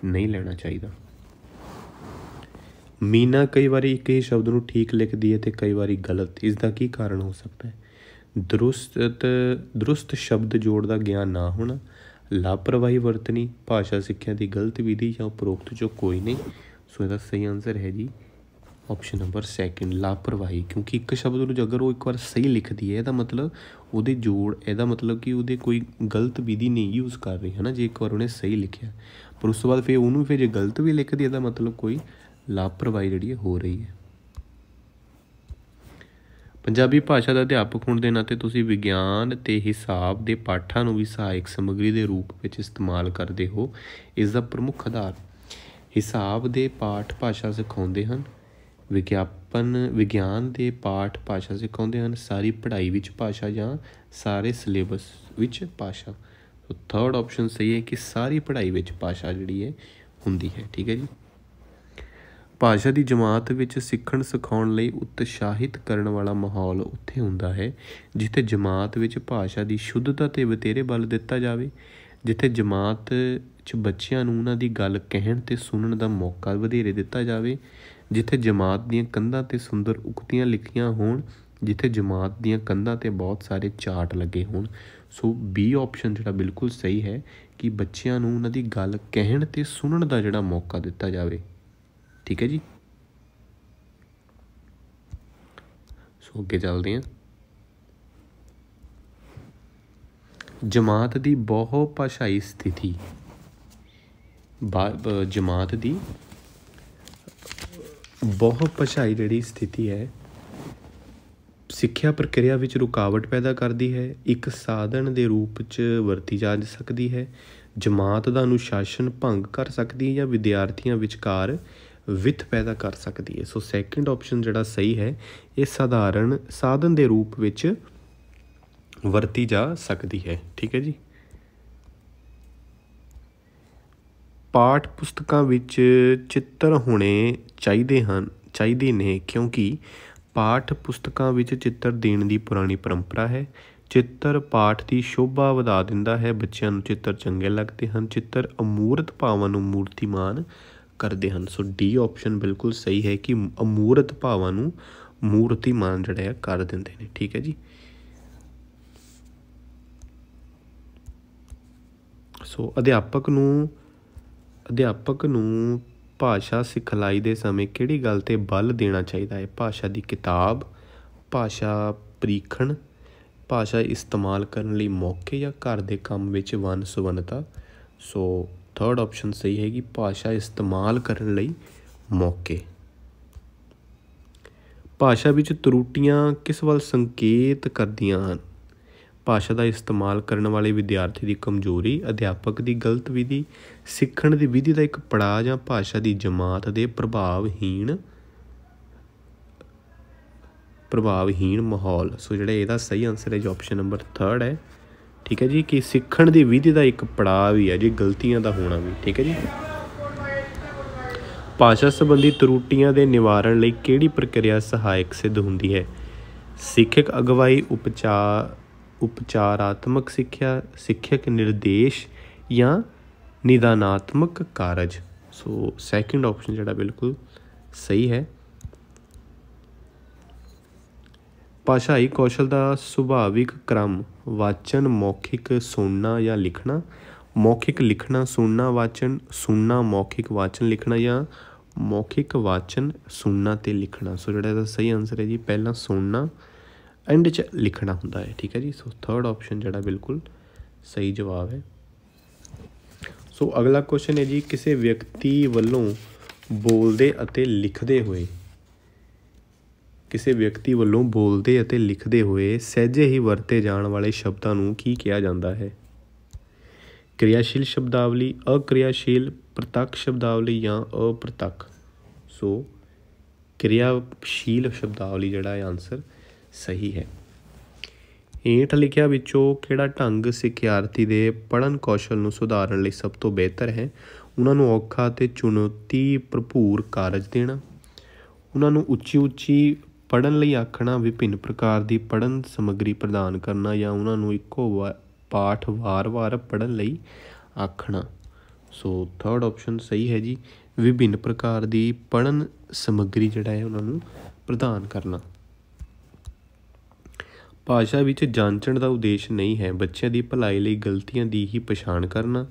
ਨਹੀਂ ਲੈਣਾ ਚਾਹੀਦਾ ਮੀਨਾ ਕਈ ਵਾਰੀ ਇੱਕ ਹੀ ਸ਼ਬਦ ਨੂੰ ਠੀਕ ਲਿਖਦੀ ਹੈ ਤੇ ਕਈ ਵਾਰੀ ਗਲਤ ਇਸ ਦਾ ਕੀ ਕਾਰਨ ਹੋ ਸਕਦਾ ਹੈ ਦਰੁਸਤ ਦਰੁਸਤ ਸ਼ਬਦ ਜੋੜ ਦਾ ਗਿਆਨ ਨਾ ਹੋਣਾ ਲਾਪਰਵਾਹੀ ਵਰਤਣੀ ਭਾਸ਼ਾ ਸਿੱਖਿਆ ਦੀ ਗਲਤ ਵਿਧੀ ਜਾਂ ਉਪਰੋਕਤ ਜੋ ਕੋਈ ਨਹੀਂ ਸੋ ਇਹਦਾ ਸਹੀ ਆਨਸਰ ਹੈ ਜੀ ਆਪਸ਼ਨ ਨੰਬਰ ਸੈਕਿੰਡ ਲਾਪਰਵਾਹੀ ਕਿਉਂਕਿ ਇੱਕ ਸ਼ਬਦ ਨੂੰ ਜੇਕਰ ਉਹ ਇੱਕ ਵਾਰ ਸਹੀ ਲਿਖਦੀ ਹੈ ਇਹਦਾ ਮਤਲਬ ਉਹਦੇ ਜੋੜ ਇਹਦਾ ਮਤਲਬ ਕਿ ਉਹਦੇ ਕੋਈ ਗਲਤ ਵਿਧੀ ਨਹੀਂ ਯੂਜ਼ ਕਰ ਰਹੀ ਹੈ ਜੇ ਇੱਕ ਵਾਰ ਉਹਨੇ ਸਹੀ ਲਿਖਿਆ ਪਰ ਉਸ ਤੋਂ ਬਾਅਦ ਫਿਰ ਉਹਨੂੰ ਫਿਰ ਜੇ ਗਲਤ ਵੀ ਲਿਖਦੀ ਇਹਦਾ ਮਤਲਬ ਕੋਈ ਲਾਪਰਵਾਹੀ ਜਿਹੜੀ ਹੋ ਰਹੀ ਹੈ ਪੰਜਾਬੀ ਭਾਸ਼ਾ ਦਾ ਅਧਿਆਪਕ ਹੋਣ ਦੇ ਨਾਤੇ ਤੁਸੀਂ ਵਿਗਿਆਨ ਤੇ ਹਿਸਾਬ ਦੇ ਪਾਠਾਂ ਨੂੰ ਵੀ ਸਹਾਇਕ ਸਮੱਗਰੀ ਦੇ ਰੂਪ ਵਿੱਚ ਇਸਤੇਮਾਲ ਕਰਦੇ ਹੋ ਇਸ ਦਾ ਪ੍ਰਮੁੱਖ ਆਧਾਰ ਹਿਸਾਬ ਦੇ ਪਾਠ ਭਾਸ਼ਾ ਸਿਖਾਉਂਦੇ ਹਨ ਵਿਗਿਆਪਨ ਵਿਗਿਆਨ ਦੇ ਪਾਠ ਭਾਸ਼ਾ ਸਿਖਾਉਂਦੇ ਹਨ ਸਾਰੀ ਪੜ੍ਹਾਈ ਵਿੱਚ ਭਾਸ਼ਾ ਜਾਂ ਸਾਰੇ ਸਿਲੇਬਸ ਵਿੱਚ ਭਾਸ਼ਾ ਸੋ ਥਰਡ ਆਪਸ਼ਨ ਸਹੀ ਹੈ ਕਿ ਸਾਰੀ ਪੜ੍ਹਾਈ ਵਿੱਚ ਭਾਸ਼ਾ ਜਿਹੜੀ ਹੈ ਹੁੰਦੀ ਹੈ ਠੀਕ ਹੈ ਜੀ ਭਾਸ਼ਾ ਦੀ ਜਮਾਤ ਵਿੱਚ ਸਿੱਖਣ ਸਿਖਾਉਣ ਲਈ ਉਤਸ਼ਾਹਿਤ ਕਰਨ ਵਾਲਾ ਮਾਹੌਲ ਉੱਥੇ ਹੁੰਦਾ ਹੈ ਜਿੱਥੇ ਜਮਾਤ ਵਿੱਚ ਭਾਸ਼ਾ ਦੀ ਸ਼ੁੱਧਤਾ ਤੇ ਬਤੇਰੇ ਬਲ ਦਿੱਤਾ ਜਾਵੇ ਜਿੱਥੇ ਜਮਾਤ 'ਚ ਬੱਚਿਆਂ ਨੂੰ ਉਹਨਾਂ ਦੀ ਗੱਲ ਕਹਿਣ ਤੇ ਸੁਣਨ ਦਾ ਮੌਕਾ ਵਧੇਰੇ ਦਿੱਤਾ ਜਾਵੇ ਜਿੱਥੇ ਜਮਾਤ ਦੀਆਂ ਕੰਧਾਂ ਤੇ ਸੁੰਦਰ ਉਕਤੀਆਂ ਲਿਖੀਆਂ ਹੋਣ ਜਿੱਥੇ ਜਮਾਤ ਦੀਆਂ ਕੰਧਾਂ ਤੇ ਬਹੁਤ ਸਾਰੇ ਚਾਰਟ ਲੱਗੇ ਹੋਣ ਸੋ ਬੀ ਆਪਸ਼ਨ ਜਿਹੜਾ ਬਿਲਕੁਲ ਸਹੀ ਹੈ ਕਿ ਬੱਚਿਆਂ ਨੂੰ ਉਹਨਾਂ ਦੀ ਗੱਲ ਕਹਿਣ ਤੇ ਸੁਣਨ ਦਾ ਜਿਹੜਾ ਮੌਕਾ ਦਿੱਤਾ ਜਾਵੇ ਠੀਕ ਹੈ ਜੀ ਸੋ ਅੱਗੇ ਚੱਲਦੇ ਹਾਂ ਜਮਾਤ ਦੀ ਬਹੁ ਭਾਸ਼ਾਈ ਸਥਿਤੀ ਜਮਾਤ ਦੀ ਬਹੁ ਪਛਾਈ ਜਿਹੜੀ ਸਥਿਤੀ ਹੈ ਸਿੱਖਿਆ ਪ੍ਰਕਿਰਿਆ ਵਿੱਚ ਰੁਕਾਵਟ ਪੈਦਾ ਕਰਦੀ ਹੈ ਇੱਕ ਸਾਧਨ ਦੇ ਰੂਪ 'ਚ ਵਰਤੀ ਜਾ ਸਕਦੀ ਹੈ ਜਮਾਤ ਦਾ ਅਨੁਸ਼ਾਸਨ ਭੰਗ ਕਰ ਸਕਦੀ ਹੈ ਜਾਂ ਵਿਦਿਆਰਥੀਆਂ ਵਿਚਕਾਰ ਵਿਥ ਪੈਦਾ ਕਰ ਸਕਦੀ ਹੈ ਸੋ ਸੈਕੰਡ ਆਪਸ਼ਨ ਜਿਹੜਾ ਸਹੀ ਹੈ ਇਹ ਸਾਧਾਰਨ ਸਾਧਨ ਦੇ ਰੂਪ ਵਿੱਚ ਵਰਤੀ ਜਾ ਸਕਦੀ ਹੈ ਠੀਕ ਹੈ ਜੀ ਪਾਠ ਪੁਸਤਕਾਂ ਵਿੱਚ ਚਿੱਤਰ ਹੋਣੇ ਚਾਹੀਦੇ ਹਨ ਚਾਹੀਦੇ ਨੇ ਕਿਉਂਕਿ ਪਾਠ ਪੁਸਤਕਾਂ ਵਿੱਚ ਚਿੱਤਰ ਦੇਣ ਦੀ ਪੁਰਾਣੀ ਪਰੰਪਰਾ ਹੈ ਚਿੱਤਰ ਪਾਠ ਦੀ ਸ਼ੋਭਾ ਵਧਾ ਦਿੰਦਾ ਹੈ ਬੱਚਿਆਂ ਨੂੰ ਚਿੱਤਰ ਚੰਗੇ ਲੱਗਦੇ ਹਨ ਚਿੱਤਰ ਅਮੂਰਤ ਭਾਵਾਂ ਨੂੰ ਮੂਰਤੀਮਾਨ ਕਰਦੇ ਹਨ ਸੋ ਡੀ ਆਪਸ਼ਨ ਬਿਲਕੁਲ ਸਹੀ ਹੈ ਕਿ ਅਮੂਰਤ ਭਾਵਾਂ ਨੂੰ ਮੂਰਤੀਮਾਨ ਜਿਹੜਾ ਕਰ ਦਿੰਦੇ ਨੇ ਠੀਕ ਹੈ ਜੀ ਸੋ ਅਧਿਆਪਕ ਨੂੰ ਅਧਿਆਪਕ ਨੂੰ ਭਾਸ਼ਾ ਸਿਖਲਾਈ ਦੇ ਸਮੇਂ ਕਿਹੜੀ ਗੱਲ 'ਤੇ ਬਲ ਦੇਣਾ ਚਾਹੀਦਾ ਹੈ ਭਾਸ਼ਾ ਦੀ ਕਿਤਾਬ ਭਾਸ਼ਾ ਪ੍ਰੀਖਣ ਭਾਸ਼ਾ ਇਸਤੇਮਾਲ ਕਰਨ ਲਈ ਮੌਕੇ ਜਾਂ ਘਰ ਦੇ ਕੰਮ ਵਿੱਚ ਵਨ ਸੁਵਨਤਾ ਸੋ ਥਰਡ ਆਪਸ਼ਨ ਸਹੀ ਹੈਗੀ ਭਾਸ਼ਾ ਇਸਤੇਮਾਲ ਕਰਨ ਲਈ ਮੌਕੇ ਭਾਸ਼ਾ ਵਿੱਚ ਤਰੂਟੀਆਂ ਕਿਸ ਵੱਲ ਸੰਕੇਤ ਕਰਦੀਆਂ ਹਨ ਭਾਸ਼ਾ ਦਾ ਇਸਤੇਮਾਲ ਕਰਨ ਵਾਲੇ ਵਿਦਿਆਰਥੀ ਦੀ ਕਮਜ਼ੋਰੀ ਅਧਿਆਪਕ ਦੀ ਗਲਤ ਵਿਧੀ ਸਿੱਖਣ ਦੀ ਵਿਧੀ ਦਾ ਇੱਕ ਪੜਾਅ ਜਾਂ ਭਾਸ਼ਾ ਦੀ ਜਮਾਤ ਦੇ ਪ੍ਰਭਾਵਹੀਣ ਪ੍ਰਭਾਵਹੀਣ ਮਾਹੌਲ ਸੋ ਜਿਹੜਾ ਇਹਦਾ ਸਹੀ ਆਨਸਰ ਹੈ ਜੋ ਆਪਸ਼ਨ ਨੰਬਰ 3 ਹੈ ਠੀਕ ਹੈ ਜੀ ਕਿ ਸਿੱਖਣ ਦੀ ਵਿਧੀ ਦਾ ਇੱਕ ਪੜਾਅ ਵੀ ਹੈ ਜੀ ਗਲਤੀਆਂ ਦਾ ਹੋਣਾ ਵੀ ਠੀਕ ਹੈ ਜੀ ਭਾਸ਼ਾ ਸੰਬੰਧੀ ਤਰੁੱਟੀਆਂ ਦੇ ਨਿਵਾਰਨ ਲਈ ਕਿਹੜੀ ਪ੍ਰਕਿਰਿਆ ਸਹਾਇਕ ਸਿੱਧ ਹੁੰਦੀ ਹੈ ਸਿੱਖਿਅਕ ਅਗਵਾਈ ਉਪਚਾਰ ਉਪਚਾਰਾਤਮਕ ਸਿੱਖਿਆ ਸਿੱਖਿਅਕ ਨਿਰਦੇਸ਼ ਜਾਂ ਨਿਦਾਨਾਤਮਕ ਕਾਰਜ ਸੋ ਸੈਕਿੰਡ ਆਪਸ਼ਨ ਜਿਹੜਾ ਬਿਲਕੁਲ ਸਹੀ ਹੈ ਭਾਸ਼ਾਈ ਕੌਸ਼ਲ ਦਾ ਸੁਭਾਵਿਕ ਕ੍ਰਮ ਵਾਚਨ ਮੌਖਿਕ ਸੁਣਨਾ ਜਾਂ ਲਿਖਣਾ ਮੌਖਿਕ ਲਿਖਣਾ ਸੁਣਨਾ ਵਾਚਨ ਸੁਣਨਾ ਮੌਖਿਕ ਵਾਚਨ ਲਿਖਣਾ ਜਾਂ ਮੌਖਿਕ ਵਾਚਨ ਸੁਣਨਾ ਤੇ ਲਿਖਣਾ ਸੋ ਜਿਹੜਾ ਇਹਦਾ ਸਹੀ ਆਨਸਰ ਹੈ ਜੀ ਪਹਿਲਾਂ ਸੁਣਨਾ ਐਂਡ 'ਚ ਲਿਖਣਾ ਹੁੰਦਾ ਹੈ ਠੀਕ ਹੈ ਜੀ ਸੋ ਥਰਡ ਆਪਸ਼ਨ ਜਿਹੜਾ ਬਿਲਕੁਲ ਸਹੀ ਜਵਾਬ ਹੈ ਸੋ ਅਗਲਾ ਕੁਐਸਚਨ ਹੈ ਜੀ ਕਿਸੇ ਵਿਅਕਤੀ ਵੱਲੋਂ ਬੋਲਦੇ ਅਤੇ ਲਿਖਦੇ ਹੋਏ ਕਿਸੇ ਵਿਅਕਤੀ ਵੱਲੋਂ ਬੋਲਦੇ ਅਤੇ ਲਿਖਦੇ ਹੋਏ ਸਹਿਜੇ ਹੀ ਵਰਤੇ ਜਾਣ ਵਾਲੇ ਸ਼ਬਦਾਂ ਨੂੰ ਕੀ ਕਿਹਾ ਜਾਂਦਾ ਹੈ ਕਿਰਿਆਸ਼ੀਲ ਸ਼ਬਦਾਵਲੀ ਅਕਿਰਿਆਸ਼ੀਲ ਪ੍ਰਤੱਖ ਸ਼ਬਦਾਵਲੀ ਜਾਂ ਅਪ੍ਰਤੱਖ ਸੋ ਕਿਰਿਆਸ਼ੀਲ ਸ਼ਬਦਾਵਲੀ ਜਿਹੜਾ ਹੈ ਆਨਸਰ ਸਹੀ ਹੈ ਹੇਠ ਲਿਖਿਆ ਵਿੱਚੋਂ ਕਿਹੜਾ ਢੰਗ ਸਿੱਖਿਆਰਥੀ ਦੇ ਪੜਨ ਕੌਸ਼ਲ ਨੂੰ ਸੁਧਾਰਨ ਲਈ ਸਭ ਤੋਂ ਬਿਹਤਰ ਹੈ ਉਹਨਾਂ ਨੂੰ ਔਖਾ ਤੇ ਚੁਣੌਤੀ ਭਰਪੂਰ ਕਾਰਜ ਦੇਣਾ ਉਹਨਾਂ ਨੂੰ ਉੱਚੀ ਉੱਚੀ ਪੜਨ ਲਈ ਆਖਣਾ ਵਿਭਿੰਨ ਪ੍ਰਕਾਰ ਦੀ ਪੜਨ ਸਮੱਗਰੀ ਪ੍ਰਦਾਨ ਕਰਨਾ ਜਾਂ ਉਹਨਾਂ ਨੂੰ ਇੱਕੋ ਪਾਠ ਵਾਰ-ਵਾਰ ਪੜਨ ਲਈ ਆਖਣਾ ਸੋ ਥਰਡ ਆਪਸ਼ਨ ਸਹੀ ਹੈ ਜੀ ਵਿਭਿੰਨ ਪ੍ਰਕਾਰ ਦੀ ਪੜਨ ਸਮੱਗਰੀ ਜਿਹੜਾ ਹੈ ਉਹਨਾਂ ਨੂੰ ਪ੍ਰਦਾਨ ਕਰਨਾ ਭਾਸ਼ਾ ਵਿੱਚ ਜਾਂਚਣ ਦਾ ਉਦੇਸ਼ ਨਹੀਂ ਹੈ ਬੱਚਿਆਂ ਦੀ ਭਲਾਈ ਲਈ ਗਲਤੀਆਂ ਦੀ ਹੀ ਪਛਾਣ ਕਰਨਾ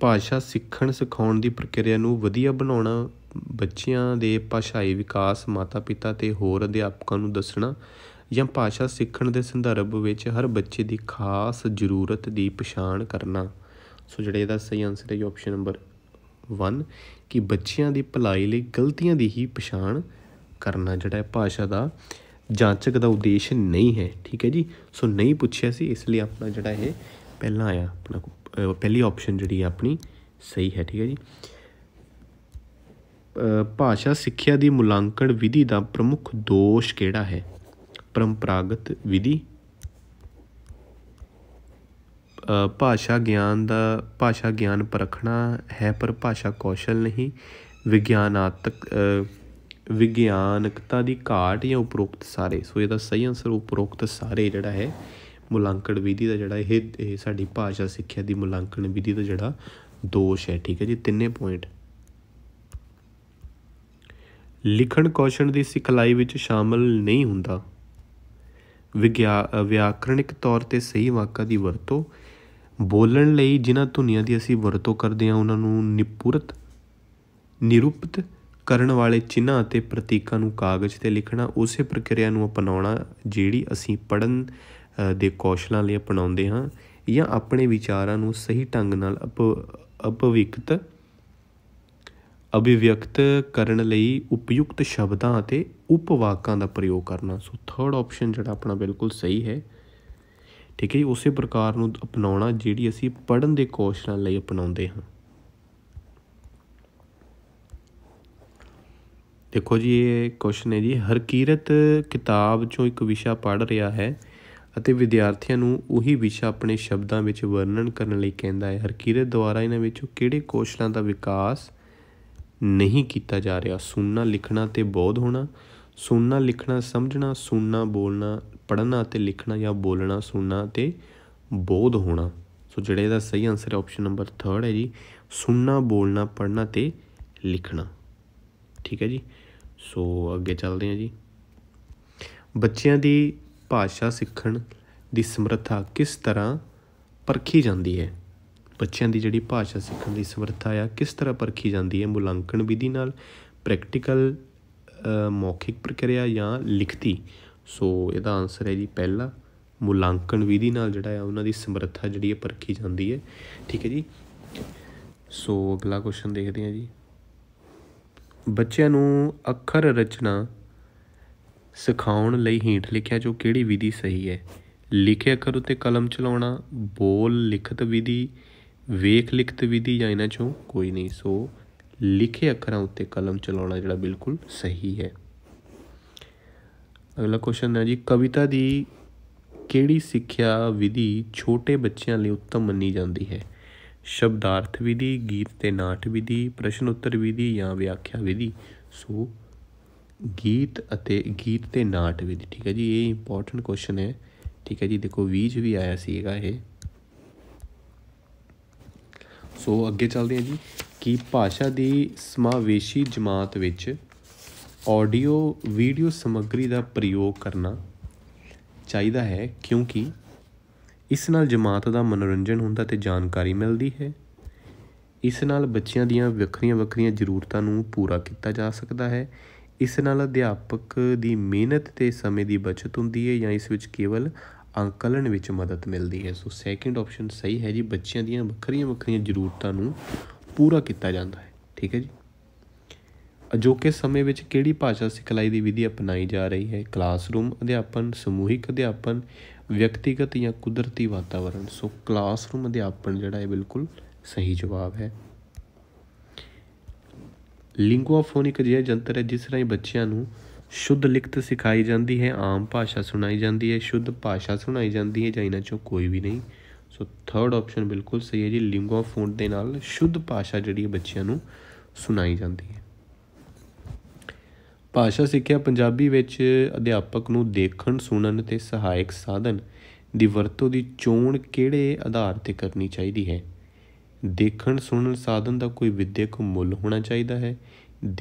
ਭਾਸ਼ਾ ਸਿੱਖਣ ਸਿਖਾਉਣ ਦੀ ਪ੍ਰਕਿਰਿਆ ਨੂੰ ਵਧੀਆ ਬਣਾਉਣਾ ਬੱਚਿਆਂ ਦੇ ਭਾਸ਼ਾਈ ਵਿਕਾਸ ਮਾਤਾ-ਪਿਤਾ ਤੇ ਹੋਰ ਅਧਿਆਪਕਾਂ ਨੂੰ ਦੱਸਣਾ ਜਾਂ ਭਾਸ਼ਾ ਸਿੱਖਣ ਦੇ ਸੰਦਰਭ ਵਿੱਚ ਹਰ ਬੱਚੇ ਦੀ ਖਾਸ ਜ਼ਰੂਰਤ ਦੀ ਪਛਾਣ ਕਰਨਾ ਸੋ ਜਿਹੜਾ ਇਹਦਾ ਸਹੀ ਆਨਸਰ ਹੈ ਆਪਸ਼ਨ ਨੰਬਰ 1 ਕਿ ਬੱਚਿਆਂ ਦੀ ਭਲਾਈ ਲਈ ਗਲਤੀਆਂ ਦੀ ਹੀ ਪਛਾਣ ਕਰਨਾ ਜਿਹੜਾ ਹੈ ਭਾਸ਼ਾ ਦਾ ਜਾਂਚਕ ਦਾ ਉਦੇਸ਼ ਨਹੀਂ ਹੈ ਠੀਕ ਹੈ ਜੀ ਸੋ ਨਹੀਂ ਪੁੱਛਿਆ ਸੀ ਇਸ ਲਈ ਆਪਣਾ ਜਿਹੜਾ ਇਹ ਪਹਿਲਾਂ ਆਇਆ ਆਪਣਾ ਪਹਿਲੀ ਆਪਸ਼ਨ ਜਿਹੜੀ ਹੈ ਆਪਣੀ ਸਹੀ ਹੈ ਠੀਕ ਹੈ ਜੀ ਭਾਸ਼ਾ ਸਿੱਖਿਆ ਦੀ ਮੁਲਾਂਕਣ ਵਿਧੀ ਦਾ ਪ੍ਰਮੁੱਖ ਦੋਸ਼ ਕਿਹੜਾ ਹੈ ਪਰੰਪਰਾਗਤ ਵਿਧੀ ਭਾਸ਼ਾ ਗਿਆਨ ਦਾ ਭਾਸ਼ਾ ਗਿਆਨ ਪਰਖਣਾ ਹੈ ਪਰ ਭਾਸ਼ਾ ਕੌਸ਼ਲ ਨਹੀਂ ਵਿਗਿਆਨਾਤਕ ਵਿਗਿਆਨਕਤਾ ਦੀ ਘਾਟ ਜਾਂ ਉਪਰੋਕਤ ਸਾਰੇ ਸੋ ਇਹਦਾ ਸਹੀ ਆਨਸਰ ਉਪਰੋਕਤ ਸਾਰੇ ਜਿਹੜਾ ਹੈ ਮੁਲਾਂਕਣ ਵਿਧੀ ਦਾ ਜਿਹੜਾ ਇਹ ਇਹ ਸਾਡੀ ਭਾਸ਼ਾ ਸਿੱਖਿਆ ਦੀ ਮੁਲਾਂਕਣ ਵਿਧੀ ਦਾ ਜਿਹੜਾ ਦੋਸ਼ ਹੈ ਠੀਕ ਹੈ ਜੀ ਤਿੰਨੇ ਪੁਆਇੰਟ ਲਿਖਣ ਕੌਸ਼ਲ ਦੀ ਸਿਖਲਾਈ ਵਿੱਚ ਸ਼ਾਮਲ ਨਹੀਂ ਹੁੰਦਾ ਵਿਆਕਰਣਿਕ ਤੌਰ ਤੇ ਸਹੀ ਵਾਕਾਂ ਦੀ ਵਰਤੋਂ ਬੋਲਣ ਲਈ ਜਿਨ੍ਹਾਂ ਧੁਨੀਆਂ ਦੀ ਅਸੀਂ ਵਰਤੋਂ ਕਰਦੇ ਹਾਂ ਉਹਨਾਂ ਨੂੰ ਨਿਪੁਰਤ ਨਿਰੂਪਤ ਕਰਨ ਵਾਲੇ ਚਿੰਨ੍ਹਾਂ ਅਤੇ ਪ੍ਰਤੀਕਾਂ ਨੂੰ ਕਾਗਜ਼ ਤੇ ਲਿਖਣਾ ਉਸੇ ਪ੍ਰਕਿਰਿਆ ਨੂੰ ਅਪਣਾਉਣਾ ਜਿਹੜੀ ਅਸੀਂ ਪੜਨ ਦੇ ਕੌਸ਼ਲਾਂ ਲਈ ਅਪਣਾਉਂਦੇ ਹਾਂ ਜਾਂ ਆਪਣੇ ਵਿਚਾਰਾਂ ਨੂੰ ਸਹੀ ਢੰਗ ਨਾਲ ਅਪ ਅਭਿਵਿਕਤ ਅਭਿਵਿਅਕਤ ਕਰਨ ਲਈ ਉਪਯੁਕਤ ਸ਼ਬਦਾਂ ਅਤੇ ਉਪਵਾਕਾਂ ਦਾ ਪ੍ਰਯੋਗ ਕਰਨਾ ਸੋ ਥਰਡ ਆਪਸ਼ਨ ਜਿਹੜਾ ਆਪਣਾ ਬਿਲਕੁਲ ਸਹੀ ਹੈ ਠੀਕ ਹੈ ਉਸੇ ਪ੍ਰਕਾਰ ਨੂੰ ਅਪਣਾਉਣਾ ਜਿਹੜੀ ਅਸੀਂ ਪੜਨ ਦੇ ਕੌਸ਼ਲਾਂ ਲਈ ਅਪਣਾਉਂਦੇ ਹਾਂ ਦੇਖੋ ਜੀ ਇਹ ਕੁਐਸਚਨ ਹੈ ਜੀ ਹਰਕੀਰਤ ਕਿਤਾਬ ਚੋਂ ਇੱਕ ਵਿਸ਼ਾ ਪੜ੍ਹ ਰਿਹਾ ਹੈ ਅਤੇ ਵਿਦਿਆਰਥੀਆਂ ਨੂੰ ਉਹੀ ਵਿਸ਼ਾ ਆਪਣੇ ਸ਼ਬਦਾਂ ਵਿੱਚ ਵਰਣਨ ਕਰਨ ਲਈ ਕਹਿੰਦਾ ਹੈ ਹਰਕੀਰਤ ਦੁਆਰਾ ਇਹਨਾਂ ਵਿੱਚੋਂ ਕਿਹੜੇ ਕੌਸ਼ਲਾਂ ਦਾ ਵਿਕਾਸ ਨਹੀਂ ਕੀਤਾ ਜਾ ਰਿਹਾ ਸੁਣਨਾ ਲਿਖਣਾ ਤੇ ਬੋਧ ਹੋਣਾ ਸੁਣਨਾ ਲਿਖਣਾ ਸਮਝਣਾ ਸੁਣਨਾ ਬੋਲਣਾ ਪੜ੍ਹਨਾ ਤੇ ਲਿਖਣਾ ਜਾਂ ਬੋਲਣਾ ਸੁਣਨਾ ਤੇ ਬੋਧ ਹੋਣਾ ਸੋ ਜਿਹੜਾ ਇਹਦਾ ਸਹੀ ਆਨਸਰ ਹੈ ਆਪਸ਼ਨ ਨੰਬਰ 3 ਹੈ ਜੀ ਸੁਣਨਾ ਬੋਲਣਾ ਪੜ੍ਹਨਾ ਤੇ ਲਿਖਣਾ ਠੀਕ ਹੈ ਜੀ ਸੋ ਅੱਗੇ ਚੱਲਦੇ ਹਾਂ ਜੀ ਬੱਚਿਆਂ ਦੀ ਭਾਸ਼ਾ ਸਿੱਖਣ ਦੀ ਸਮਰੱਥਾ ਕਿਸ ਤਰ੍ਹਾਂ ਪਰਖੀ ਜਾਂਦੀ ਹੈ ਬੱਚਿਆਂ ਦੀ ਜਿਹੜੀ ਭਾਸ਼ਾ ਸਿੱਖਣ ਦੀ ਸਮਰੱਥਾ ਆ ਕਿਸ ਤਰ੍ਹਾਂ ਪਰਖੀ ਜਾਂਦੀ ਹੈ ਮੁਲਾਂਕਣ ਵਿਧੀ ਨਾਲ ਪ੍ਰੈਕਟੀਕਲ ਮੌਖਿਕ ਪ੍ਰਕਿਰਿਆ ਜਾਂ ਲਿਖਤੀ ਸੋ ਇਹਦਾ ਆਨਸਰ ਹੈ ਜੀ ਪਹਿਲਾ ਮੁਲਾਂਕਣ ਵਿਧੀ ਨਾਲ ਜਿਹੜਾ ਆ ਉਹਨਾਂ ਦੀ ਸਮਰੱਥਾ ਜਿਹੜੀ ਹੈ ਪਰਖੀ ਜਾਂਦੀ ਹੈ ਠੀਕ ਹੈ ਜੀ ਸੋ ਅਗਲਾ ਕੁਐਸਚਨ ਦੇਖਦੇ ਹਾਂ ਜੀ ਬੱਚਿਆਂ ਨੂੰ ਅੱਖਰ ਰਚਨਾ ਸਿਖਾਉਣ ਲਈ ਹੀਂਟ ਲਿਖਿਆ ਜੋ ਕਿਹੜੀ ਵਿਧੀ ਸਹੀ ਹੈ ਲਿਖੇ ਅੱਖਰ ਉਤੇ ਕਲਮ ਚਲਾਉਣਾ ਬੋਲ ਲਿਖਤ ਵਿਧੀ ਵੇਖ ਲਿਖਤ ਵਿਧੀ ਜਾਂ ਇਹਨਾਂ ਚੋਂ ਕੋਈ ਨਹੀਂ ਸੋ ਲਿਖੇ ਅੱਖਰਾਂ ਉਤੇ ਕਲਮ ਚਲਾਉਣਾ ਜਿਹੜਾ ਬਿਲਕੁਲ ਸਹੀ ਹੈ ਅਗਲਾ ਕੁਐਸਚਨ ਹੈ ਜੀ ਕਵਿਤਾ ਦੀ ਕਿਹੜੀ ਸਿੱਖਿਆ ਵਿਧੀ ਛੋਟੇ ਬੱਚਿਆਂ ਲਈ ਉੱਤਮ ਮੰਨੀ ਜਾਂਦੀ ਹੈ ਸ਼ਬਦਾਰਥ ਵਿਧੀ ਗੀਤ ਤੇ ਨਾਟ ਵਿਧੀ ਪ੍ਰਸ਼ਨ ਉੱਤਰ ਵਿਧੀ ਜਾਂ ਵਿਆਖਿਆ ਵਿਧੀ ਸੋ ਗੀਤ ਅਤੇ ਗੀਤ ਤੇ ਨਾਟ ਵਿਧੀ ਠੀਕ ਹੈ ਜੀ ਇਹ ਇੰਪੋਰਟੈਂਟ ਕੁਐਸਚਨ ਹੈ ਠੀਕ ਹੈ ਜੀ ਦੇਖੋ 20 ਚ ਵੀ ਆਇਆ ਸੀਗਾ ਇਹ ਸੋ ਅੱਗੇ ਚੱਲਦੇ ਹਾਂ ਜੀ ਕਿ ਭਾਸ਼ਾ ਦੀ ਸਮਾਵੇਸ਼ੀ ਜਮਾਤ ਵਿੱਚ ਆਡੀਓ ਵੀਡੀਓ ਸਮੱਗਰੀ ਦਾ ਪ੍ਰਯੋਗ ਕਰਨਾ ਚਾਹੀਦਾ ਹੈ ਕਿਉਂਕਿ ਇਸ ਨਾਲ ਜਮਾਤ ਦਾ ਮਨੋਰੰਜਨ ਹੁੰਦਾ ਤੇ ਜਾਣਕਾਰੀ ਮਿਲਦੀ ਹੈ ਇਸ ਨਾਲ ਬੱਚਿਆਂ ਦੀਆਂ ਵੱਖਰੀਆਂ ਵੱਖਰੀਆਂ ਜ਼ਰੂਰਤਾਂ ਨੂੰ ਪੂਰਾ ਕੀਤਾ ਜਾ ਸਕਦਾ ਹੈ ਇਸ ਨਾਲ ਅਧਿਆਪਕ ਦੀ ਮਿਹਨਤ ਤੇ ਸਮੇਂ ਦੀ ਬਚਤ ਹੁੰਦੀ ਹੈ ਜਾਂ ਇਸ ਵਿੱਚ ਕੇਵਲ ਅੰਕਲਨ ਵਿੱਚ ਮਦਦ ਮਿਲਦੀ ਹੈ ਸੋ ਸੈਕਿੰਡ ਆਪਸ਼ਨ ਸਹੀ ਹੈ ਜੀ ਬੱਚਿਆਂ ਦੀਆਂ ਵੱਖਰੀਆਂ ਵੱਖਰੀਆਂ ਜ਼ਰੂਰਤਾਂ ਨੂੰ ਪੂਰਾ ਕੀਤਾ ਜਾਂਦਾ ਹੈ ਠੀਕ ਹੈ ਜੀ ਅਜੋਕੇ ਸਮੇਂ ਵਿੱਚ ਕਿਹੜੀ ਭਾਸ਼ਾ ਸਿਖਲਾਈ ਦੀ ਵਿਧੀ ਅਪਣਾਈ ਜਾ ਰਹੀ ਹੈ ਕਲਾਸਰੂਮ ਅਧਿਆਪਨ ਸਮੂਹਿਕ ਅਧਿਆਪਨ ਵਿਅਕਤੀਗਤ ਜਾਂ ਕੁਦਰਤੀ ਵਾਤਾਵਰਣ ਸੋ ਕਲਾਸਰੂਮ ਅਧਿਆਪਨ ਜਿਹੜਾ ਇਹ ਬਿਲਕੁਲ ਸਹੀ ਜਵਾਬ ਹੈ ਲਿੰਗੁਆਫੋਨ ਫੋਨਿਕ ਜਿਹੜਾ ਜੰਤਰ ਹੈ ਜਿਸ ਰਾਹੀਂ ਬੱਚਿਆਂ ਨੂੰ ਸ਼ੁੱਧ ਲਿਖਤ ਸਿਖਾਈ ਜਾਂਦੀ ਹੈ ਆਮ ਭਾਸ਼ਾ ਸੁਣਾਈ ਜਾਂਦੀ ਹੈ ਸ਼ੁੱਧ ਭਾਸ਼ਾ ਸੁਣਾਈ ਜਾਂਦੀ ਹੈ ਜਾਂ ਇਹਨਾਂ ਚੋਂ ਕੋਈ ਵੀ ਨਹੀਂ ਸੋ ਥਰਡ ਆਪਸ਼ਨ ਬਿਲਕੁਲ ਸਹੀ ਹੈ ਜੀ ਲਿੰਗੁਆਫੋਨ ਦੇ ਨਾਲ ਸ਼ੁੱਧ ਭਾਸ਼ਾ ਜਿਹੜੀ ਬੱਚਿਆਂ ਨੂੰ ਸੁਣਾਈ ਜਾਂਦੀ ਹੈ ਭਾਸ਼ਾ ਸਿੱਖਿਆ ਪੰਜਾਬੀ ਵਿੱਚ ਅਧਿਆਪਕ ਨੂੰ ਦੇਖਣ ਸੁਣਨ ਅਤੇ ਸਹਾਇਕ ਸਾਧਨ ਦੀ ਵਰਤੋਂ ਦੀ ਚੋਣ ਕਿਹੜੇ ਆਧਾਰ 'ਤੇ ਕਰਨੀ ਚਾਹੀਦੀ ਹੈ ਦੇਖਣ ਸੁਣਨ ਸਾਧਨ ਦਾ ਕੋਈ ਵਿਦਿਅਕ ਮੁੱਲ ਹੋਣਾ ਚਾਹੀਦਾ ਹੈ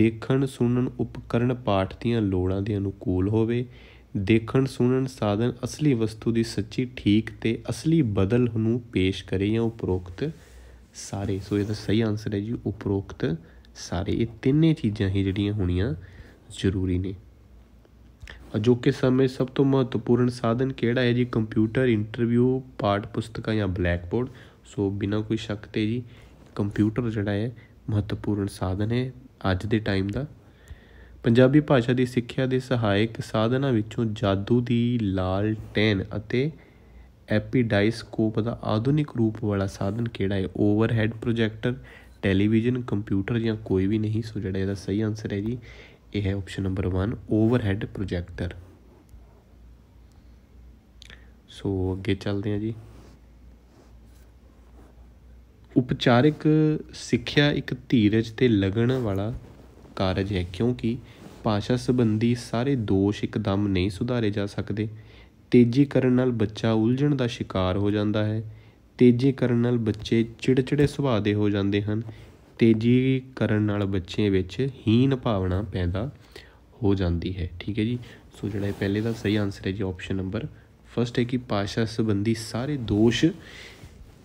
ਦੇਖਣ ਸੁਣਨ ਉਪਕਰਣ ਪਾਠ ਦੀਆਂ ਲੋੜਾਂ ਦੇ ਅਨੁਕੂਲ ਹੋਵੇ ਦੇਖਣ ਸੁਣਨ ਸਾਧਨ ਅਸਲੀ ਵਸਤੂ ਦੀ ਸੱਚੀ ਠੀਕ ਤੇ ਅਸਲੀ ਬਦਲ ਨੂੰ ਪੇਸ਼ ਕਰੇ ਜਾਂ ਉਪਰੋਕਤ ਸਾਰੇ ਸੋ ਇਹਦਾ ਸਹੀ ਆਨਸਰ ਹੈ ਜੀ ਉਪਰੋਕਤ ਸਾਰੇ ਇਹ ਤਿੰਨੇ ਚੀਜ਼ਾਂ ਹੀ ਜਿਹੜੀਆਂ ਹੋਣੀਆਂ ਜ਼ਰੂਰੀ ਨੇ ਅਜੋਕੇ ਸਮੇਂ ਸਭ ਤੋਂ ਮਹੱਤਵਪੂਰਨ ਸਾਧਨ ਕਿਹੜਾ ਹੈ ਜੀ ਕੰਪਿਊਟਰ ਇੰਟਰਵਿਊ ਪਾਠ ਪੁਸਤਕਾਂ ਜਾਂ ਬਲੈਕਬੋਰਡ ਸੋ ਬਿਨਾਂ ਕੋਈ ਸ਼ੱਕ ਤੇ ਜੀ ਕੰਪਿਊਟਰ ਜਿਹੜਾ ਹੈ ਮਹੱਤਵਪੂਰਨ ਸਾਧਨ ਹੈ ਅੱਜ ਦੇ ਟਾਈਮ ਦਾ ਪੰਜਾਬੀ ਭਾਸ਼ਾ ਦੀ ਸਿੱਖਿਆ ਦੇ ਸਹਾਇਕ ਸਾਧਨਾਂ ਵਿੱਚੋਂ ਜਾਦੂ ਦੀ ਲਾਲ ਟੈਨ ਅਤੇ ਐਪੀਡਾਈਸਕੋਪ ਦਾ ਆਧੁਨਿਕ ਰੂਪ ਵਾਲਾ ਸਾਧਨ ਕਿਹੜਾ ਹੈ ਓਵਰਹੈਡ ਪ੍ਰੋਜੈਕਟਰ ਟੈਲੀਵਿਜ਼ਨ ਕੰਪਿਊਟਰ ਜਾਂ ਕੋਈ ਵੀ ਨਹੀਂ ਸੋ ਜਿਹੜਾ ਇਹਦਾ ਸਹੀ ਆਨਸਰ ਹੈ ਜੀ ਇਹ ਹੈ option number 1 overhead projector so ਅੱਗੇ ਚੱਲਦੇ ਹਾਂ ਜੀ ਉਪਚਾਰਿਕ ਸਿੱਖਿਆ ਇੱਕ ਧੀਰਜ ਤੇ ਲਗਨ ਵਾਲਾ ਕਾਰਜ ਹੈ ਕਿਉਂਕਿ ਭਾਸ਼ਾ ਸੰਬੰਧੀ ਸਾਰੇ ਦੋਸ਼ ਇੱਕਦਮ ਨਹੀਂ ਸੁਧਾਰੇ ਜਾ ਸਕਦੇ ਤੇਜ਼ੀ ਕਰਨ ਨਾਲ ਬੱਚਾ ਉਲਝਣ ਦਾ ਸ਼ਿਕਾਰ ਹੋ ਜਾਂਦਾ ਹੈ ਤੇਜ਼ੀ ਕਰਨ ਨਾਲ ਬੱਚੇ ਚਿੜਚਿੜੇ ਸੁਭਾਅ ਦੇ ਹੋ ਜਾਂਦੇ ਹਨ ਤੇਜ਼ੀ ਕਰਨ ਨਾਲ ਬੱਚੇ ਵਿੱਚ ਹੀਨ ਭਾਵਨਾ ਪੈਦਾ ਹੋ ਜਾਂਦੀ ਹੈ ਠੀਕ ਹੈ ਜੀ ਸੋ ਜਿਹੜਾ ਇਹ ਪਹਿਲੇ ਦਾ ਸਹੀ ਆਨਸਰ ਹੈ ਜੀ ਆਪਸ਼ਨ ਨੰਬਰ ਫਸਟ ਹੈ ਕਿ ਪਾਸ਼ਾ ਸੰਬੰਧੀ ਸਾਰੇ ਦੋਸ਼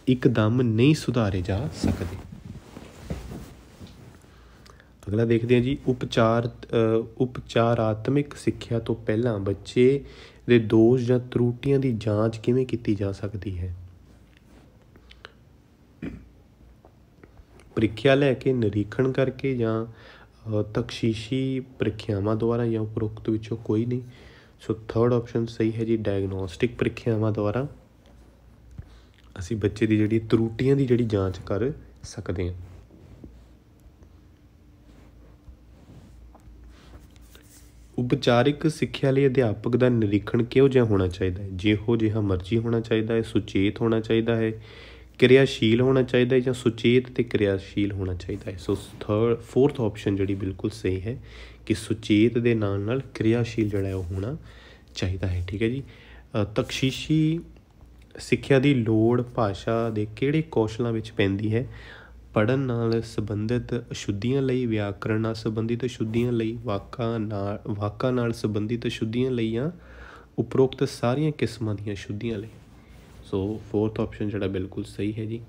ਇੱਕਦਮ ਨਹੀਂ ਸੁਧਾਰੇ ਜਾ ਸਕਦੇ ਅਗਲਾ ਦੇਖਦੇ ਹਾਂ ਜੀ ਉਪਚਾਰ ਉਪਚਾਰਾਤਮਿਕ ਸਿੱਖਿਆ ਤੋਂ ਪਹਿਲਾਂ ਬੱਚੇ ਦੇ ਦੋਸ਼ ਜਾਂ ਤਰੂਟੀਆਂ ਦੀ ਜਾਂਚ ਕਿਵੇਂ ਕੀਤੀ ਜਾ ਸਕਦੀ ਹੈ ਪ੍ਰੀਖਿਆ ਲੈ ਕੇ ਨਿਰੀਖਣ ਕਰਕੇ ਜਾਂ ਤਕਸ਼ੀਸ਼ੀ ਪ੍ਰੀਖਿਆਵਾਂ ਦੁਆਰਾ ਜਾਂ ਉਪਰੋਕਤ ਵਿੱਚੋਂ ਕੋਈ ਨਹੀਂ ਸੋ ਥਰਡ ਆਪਸ਼ਨ ਸਹੀ ਹੈ ਜੀ ਡਾਇਗਨੋਸਟਿਕ ਪ੍ਰੀਖਿਆਵਾਂ ਦੁਆਰਾ ਅਸੀਂ ਬੱਚੇ ਦੀ ਜਿਹੜੀ ਤਰੂਟੀਆਂ ਦੀ ਜਿਹੜੀ ਜਾਂਚ ਕਰ ਸਕਦੇ ਹਾਂ ਉਪਚਾਰਿਕ ਸਿੱਖਿਆ ਲਈ ਅਧਿਆਪਕ ਦਾ ਨਿਰੀਖਣ ਕਿਉਂ ਜਿਹਾ ਹੋਣਾ ਚਾਹੀਦਾ ਹੈ ਜਿਹੋ ਜਿਹਾ ਮਰਜ਼ੀ ਹੋਣਾ ਚਾਹੀਦਾ ਹੈ ਸੁਚੇਤ ਹੋਣਾ ਚਾਹੀਦਾ ਹੈ ਕਿਰਿਆਸ਼ੀਲ ਹੋਣਾ ਚਾਹੀਦਾ ਹੈ ਜਾਂ ਸੁਚੇਤ ਤੇ ਕਿਰਿਆਸ਼ੀਲ ਹੋਣਾ ਚਾਹੀਦਾ ਹੈ ਸੋ ਥਰਡ ਫੋਰਥ ਆਪਸ਼ਨ ਜਿਹੜੀ ਬਿਲਕੁਲ ਸਹੀ ਹੈ ਕਿ ਸੁਚੇਤ ਦੇ ਨਾਲ ਨਾਲ ਕਿਰਿਆਸ਼ੀਲ ਜਿਹੜਾ ਉਹ ਹੋਣਾ ਚਾਹੀਦਾ ਹੈ ਠੀਕ ਹੈ ਜੀ ਤਕਸ਼ੀਸ਼ੀ ਸਿੱਖਿਆ ਦੀ ਲੋੜ ਭਾਸ਼ਾ ਦੇ ਕਿਹੜੇ ਕੌਸ਼ਲਾਂ ਵਿੱਚ ਪੈਂਦੀ ਹੈ ਪੜਨ ਨਾਲ ਸੰਬੰਧਿਤ ਅਸ਼ੁੱਧੀਆਂ ਲਈ ਵਿਆਕਰਣ ਨਾਲ ਸੰਬੰਧਿਤ ਅਸ਼ੁੱਧੀਆਂ ਲਈ ਵਾਕਾਂ ਨਾਲ ਵਾਕਾਂ ਨਾਲ ਸੰਬੰਧਿਤ ਅਸ਼ੁੱਧੀਆਂ ਲਈਆਂ ਉਪਰੋਕਤ ਸਾਰੀਆਂ ਕਿਸਮਾਂ ਦੀਆਂ ਅਸ਼ੁੱਧੀਆਂ ਲਈ ਸੋ ਫੋਰਥ ਆਪਸ਼ਨ ਜਿਹੜਾ ਬਿਲਕੁਲ ਸਹੀ ਹੈ ਜੀ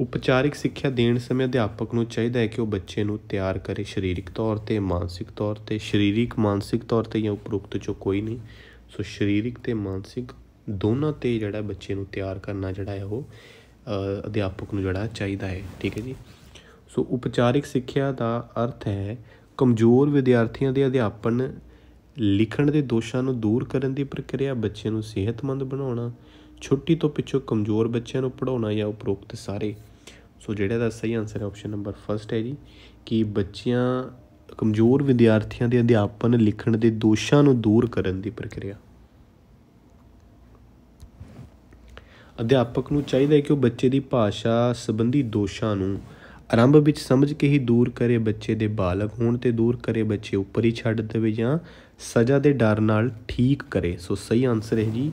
ਉਪਚਾਰਿਕ ਸਿੱਖਿਆ ਦੇਣ ਸਮੇਂ ਅਧਿਆਪਕ ਨੂੰ ਚਾਹੀਦਾ ਹੈ ਕਿ ਉਹ ਬੱਚੇ ਨੂੰ ਤਿਆਰ ਕਰੇ ਸਰੀਰਕ ਤੌਰ ਤੇ ਮਾਨਸਿਕ ਤੌਰ ਤੇ ਸਰੀਰਕ ਮਾਨਸਿਕ ਤੌਰ ਤੇ ਜਾਂ ਉਪਰੋਕਤ ਚੋਂ ਕੋਈ ਨਹੀਂ ਸੋ ਸਰੀਰਕ ਤੇ ਮਾਨਸਿਕ ਦੋਨਾਂ ਤੇ ਜਿਹੜਾ ਬੱਚੇ ਨੂੰ ਤਿਆਰ ਕਰਨਾ ਜਿਹੜਾ ਹੈ ਉਹ ਅਧਿਆਪਕ ਨੂੰ ਜਿਹੜਾ ਚਾਹੀਦਾ ਹੈ ਠੀਕ ਹੈ ਜੀ ਸੋ ਉਪਚਾਰਿਕ ਸਿੱਖਿਆ ਦਾ ਅਰਥ ਹੈ ਕਮਜ਼ੋਰ ਵਿਦਿਆਰਥੀਆਂ ਦੇ ਅਧਿਆਪਨ ਲਿਖਣ ਦੇ ਦੋਸ਼ਾਂ ਨੂੰ ਦੂਰ ਕਰਨ ਦੀ ਪ੍ਰਕਿਰਿਆ ਬੱਚੇ ਨੂੰ ਸਿਹਤਮੰਦ ਬਣਾਉਣਾ ਛੁੱਟੀ ਤੋਂ ਪਿੱਛੋਂ ਕਮਜ਼ੋਰ ਬੱਚਿਆਂ ਨੂੰ ਪੜਾਉਣਾ ਜਾਂ ਉਪਰੋਕਤ ਸਾਰੇ ਸੋ ਜਿਹੜਾ ਦਾ ਸਹੀ ਆਨਸਰ ਹੈ ਆਪਸ਼ਨ ਨੰਬਰ 1 ਹੈ ਜੀ ਕਿ ਬੱਚਿਆਂ ਕਮਜ਼ੋਰ ਵਿਦਿਆਰਥੀਆਂ ਦੇ ਅਧਿਆਪਨ ਲਿਖਣ ਦੇ ਦੋਸ਼ਾਂ ਨੂੰ ਦੂਰ ਕਰਨ ਦੀ ਪ੍ਰਕਿਰਿਆ ਅਧਿਆਪਕ ਨੂੰ ਚਾਹੀਦਾ ਹੈ ਕਿ ਉਹ ਬੱਚੇ ਦੀ ਭਾਸ਼ਾ ਸੰਬੰਧੀ ਦੋਸ਼ਾਂ ਨੂੰ ਆਰੰਭ ਵਿੱਚ ਸਮਝ ਕੇ ਹੀ ਦੂਰ ਕਰੇ ਬੱਚੇ ਦੇ ਬਾਲਗ ਹੋਣ ਤੇ ਦੂਰ ਕਰੇ ਬੱਚੇ ਉੱਪਰ ਹੀ ਛੱਡ ਦੇਵੇ ਜਾਂ ਸਜ਼ਾ ਦੇ ਡਰ ਨਾਲ ਠੀਕ ਕਰੇ ਸੋ ਸਹੀ ਆਨਸਰ ਹੈ ਜੀ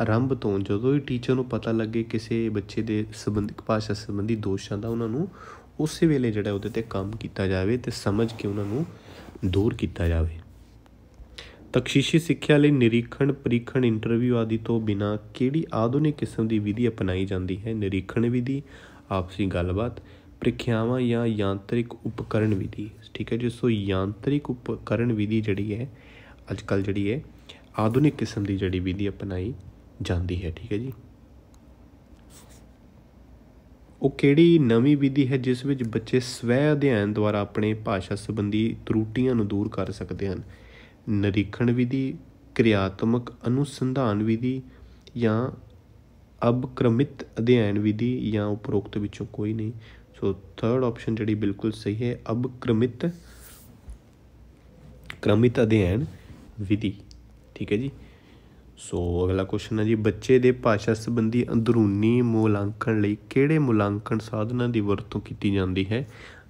ਆਰੰਭ ਤੋਂ ਜਦੋਂ ਹੀ ਟੀਚਰ ਨੂੰ ਪਤਾ ਲੱਗੇ ਕਿਸੇ ਬੱਚੇ ਦੇ ਸੰਬੰਧਿਕ ਭਾਸ਼ਾ ਸੰਬੰਧੀ ਦੋਸ਼ਾਂ ਦਾ ਉਹਨਾਂ ਨੂੰ ਉਸੇ ਵੇਲੇ ਜਿਹੜਾ ਉਹਦੇ ਤੇ ਕੰਮ ਕੀਤਾ ਜਾਵੇ ਤੇ ਸਮਝ ਕੇ ਉਹਨਾਂ ਨੂੰ ਦੂਰ ਕੀਤਾ ਜਾਵੇ ਤਕਸ਼ੀਸ਼ੀ ਸਿੱਖਿਆ ਲਈ ਨਿਰੀਖਣ ਪ੍ਰੀਖਣ ਇੰਟਰਵਿਊ ਆਦਿ ਤੋਂ ਬਿਨਾ ਕਿਹੜੀ ਆਧੁਨਿਕ ਕਿਸਮ ਦੀ ਵਿਧੀ ਅਪਣਾਈ ਜਾਂਦੀ ਹੈ ਨਿਰੀਖਣ ਵਿਧੀ ਆਪਸੀ ਗੱਲਬਾਤ ਪ੍ਰੀਖਿਆਵਾਂ ਜਾਂ ਯਾਂਤਰਿਕ ਉਪਕਰਣ ਵਿਧੀ ਠੀਕ ਹੈ ਜਿਸ ਤੋਂ ਯਾਂਤਰਿਕ ਉਪਕਰਣ ਵਿਧੀ ਜਿਹੜੀ ਹੈ ਅੱਜ ਕੱਲ ਜਿਹੜੀ ਹੈ ਆਧੁਨਿਕ ਕਿਸਮ ਦੀ ਜਿਹੜੀ ਵਿਧੀ ਅਪਣਾਈ ਜਾਂਦੀ ਹੈ ਠੀਕ ਹੈ ਜੀ ਉਹ ਕਿਹੜੀ ਨਵੀਂ ਵਿਧੀ ਹੈ ਜਿਸ ਵਿੱਚ ਬੱਚੇ ਸਵੈ ਅਧਿਐਨ ਦੁਆਰਾ ਆਪਣੇ ਭਾਸ਼ਾ ਸੰਬੰਧੀ ਤਰੁੱਟੀਆਂ ਨੂੰ ਦੂਰ ਕਰ ਸਕਦੇ ਹਨ ਨਿਰੀਖਣ ਵਿਧੀ ਕਿਰਿਆਤਮਕ ਅਨੁਸੰਧਾਨ ਵਿਧੀ ਜਾਂ ਅਬਕ੍ਰਮਿਤ ਅਧਿਐਨ ਵਿਧੀ ਜਾਂ ਉਪਰੋਕਤ ਵਿੱਚੋਂ ਕੋਈ ਨਹੀਂ ਸੋ ਥਰਡ ਆਪਸ਼ਨ ਜਿਹੜੀ ਬਿਲਕੁਲ ਸਹੀ ਹੈ ਅਬਕ੍ਰਮਿਤ ਕ੍ਰਮਿਤ ਅਧਿਐਨ ਵਿਧੀ ਠੀਕ ਹੈ ਜੀ ਸੋ ਅਗਲਾ ਕੁਐਸਚਨ ਹੈ ਜੀ ਬੱਚੇ ਦੇ ਭਾਸ਼ਾ ਸੰਬੰਧੀ ਅੰਦਰੂਨੀ ਮੁਲਾਂਕਣ ਲਈ ਕਿਹੜੇ ਮੁਲਾਂਕਣ ਸਾਧਨਾਂ ਦੀ ਵਰਤੋਂ ਕੀਤੀ ਜਾਂਦੀ ਹੈ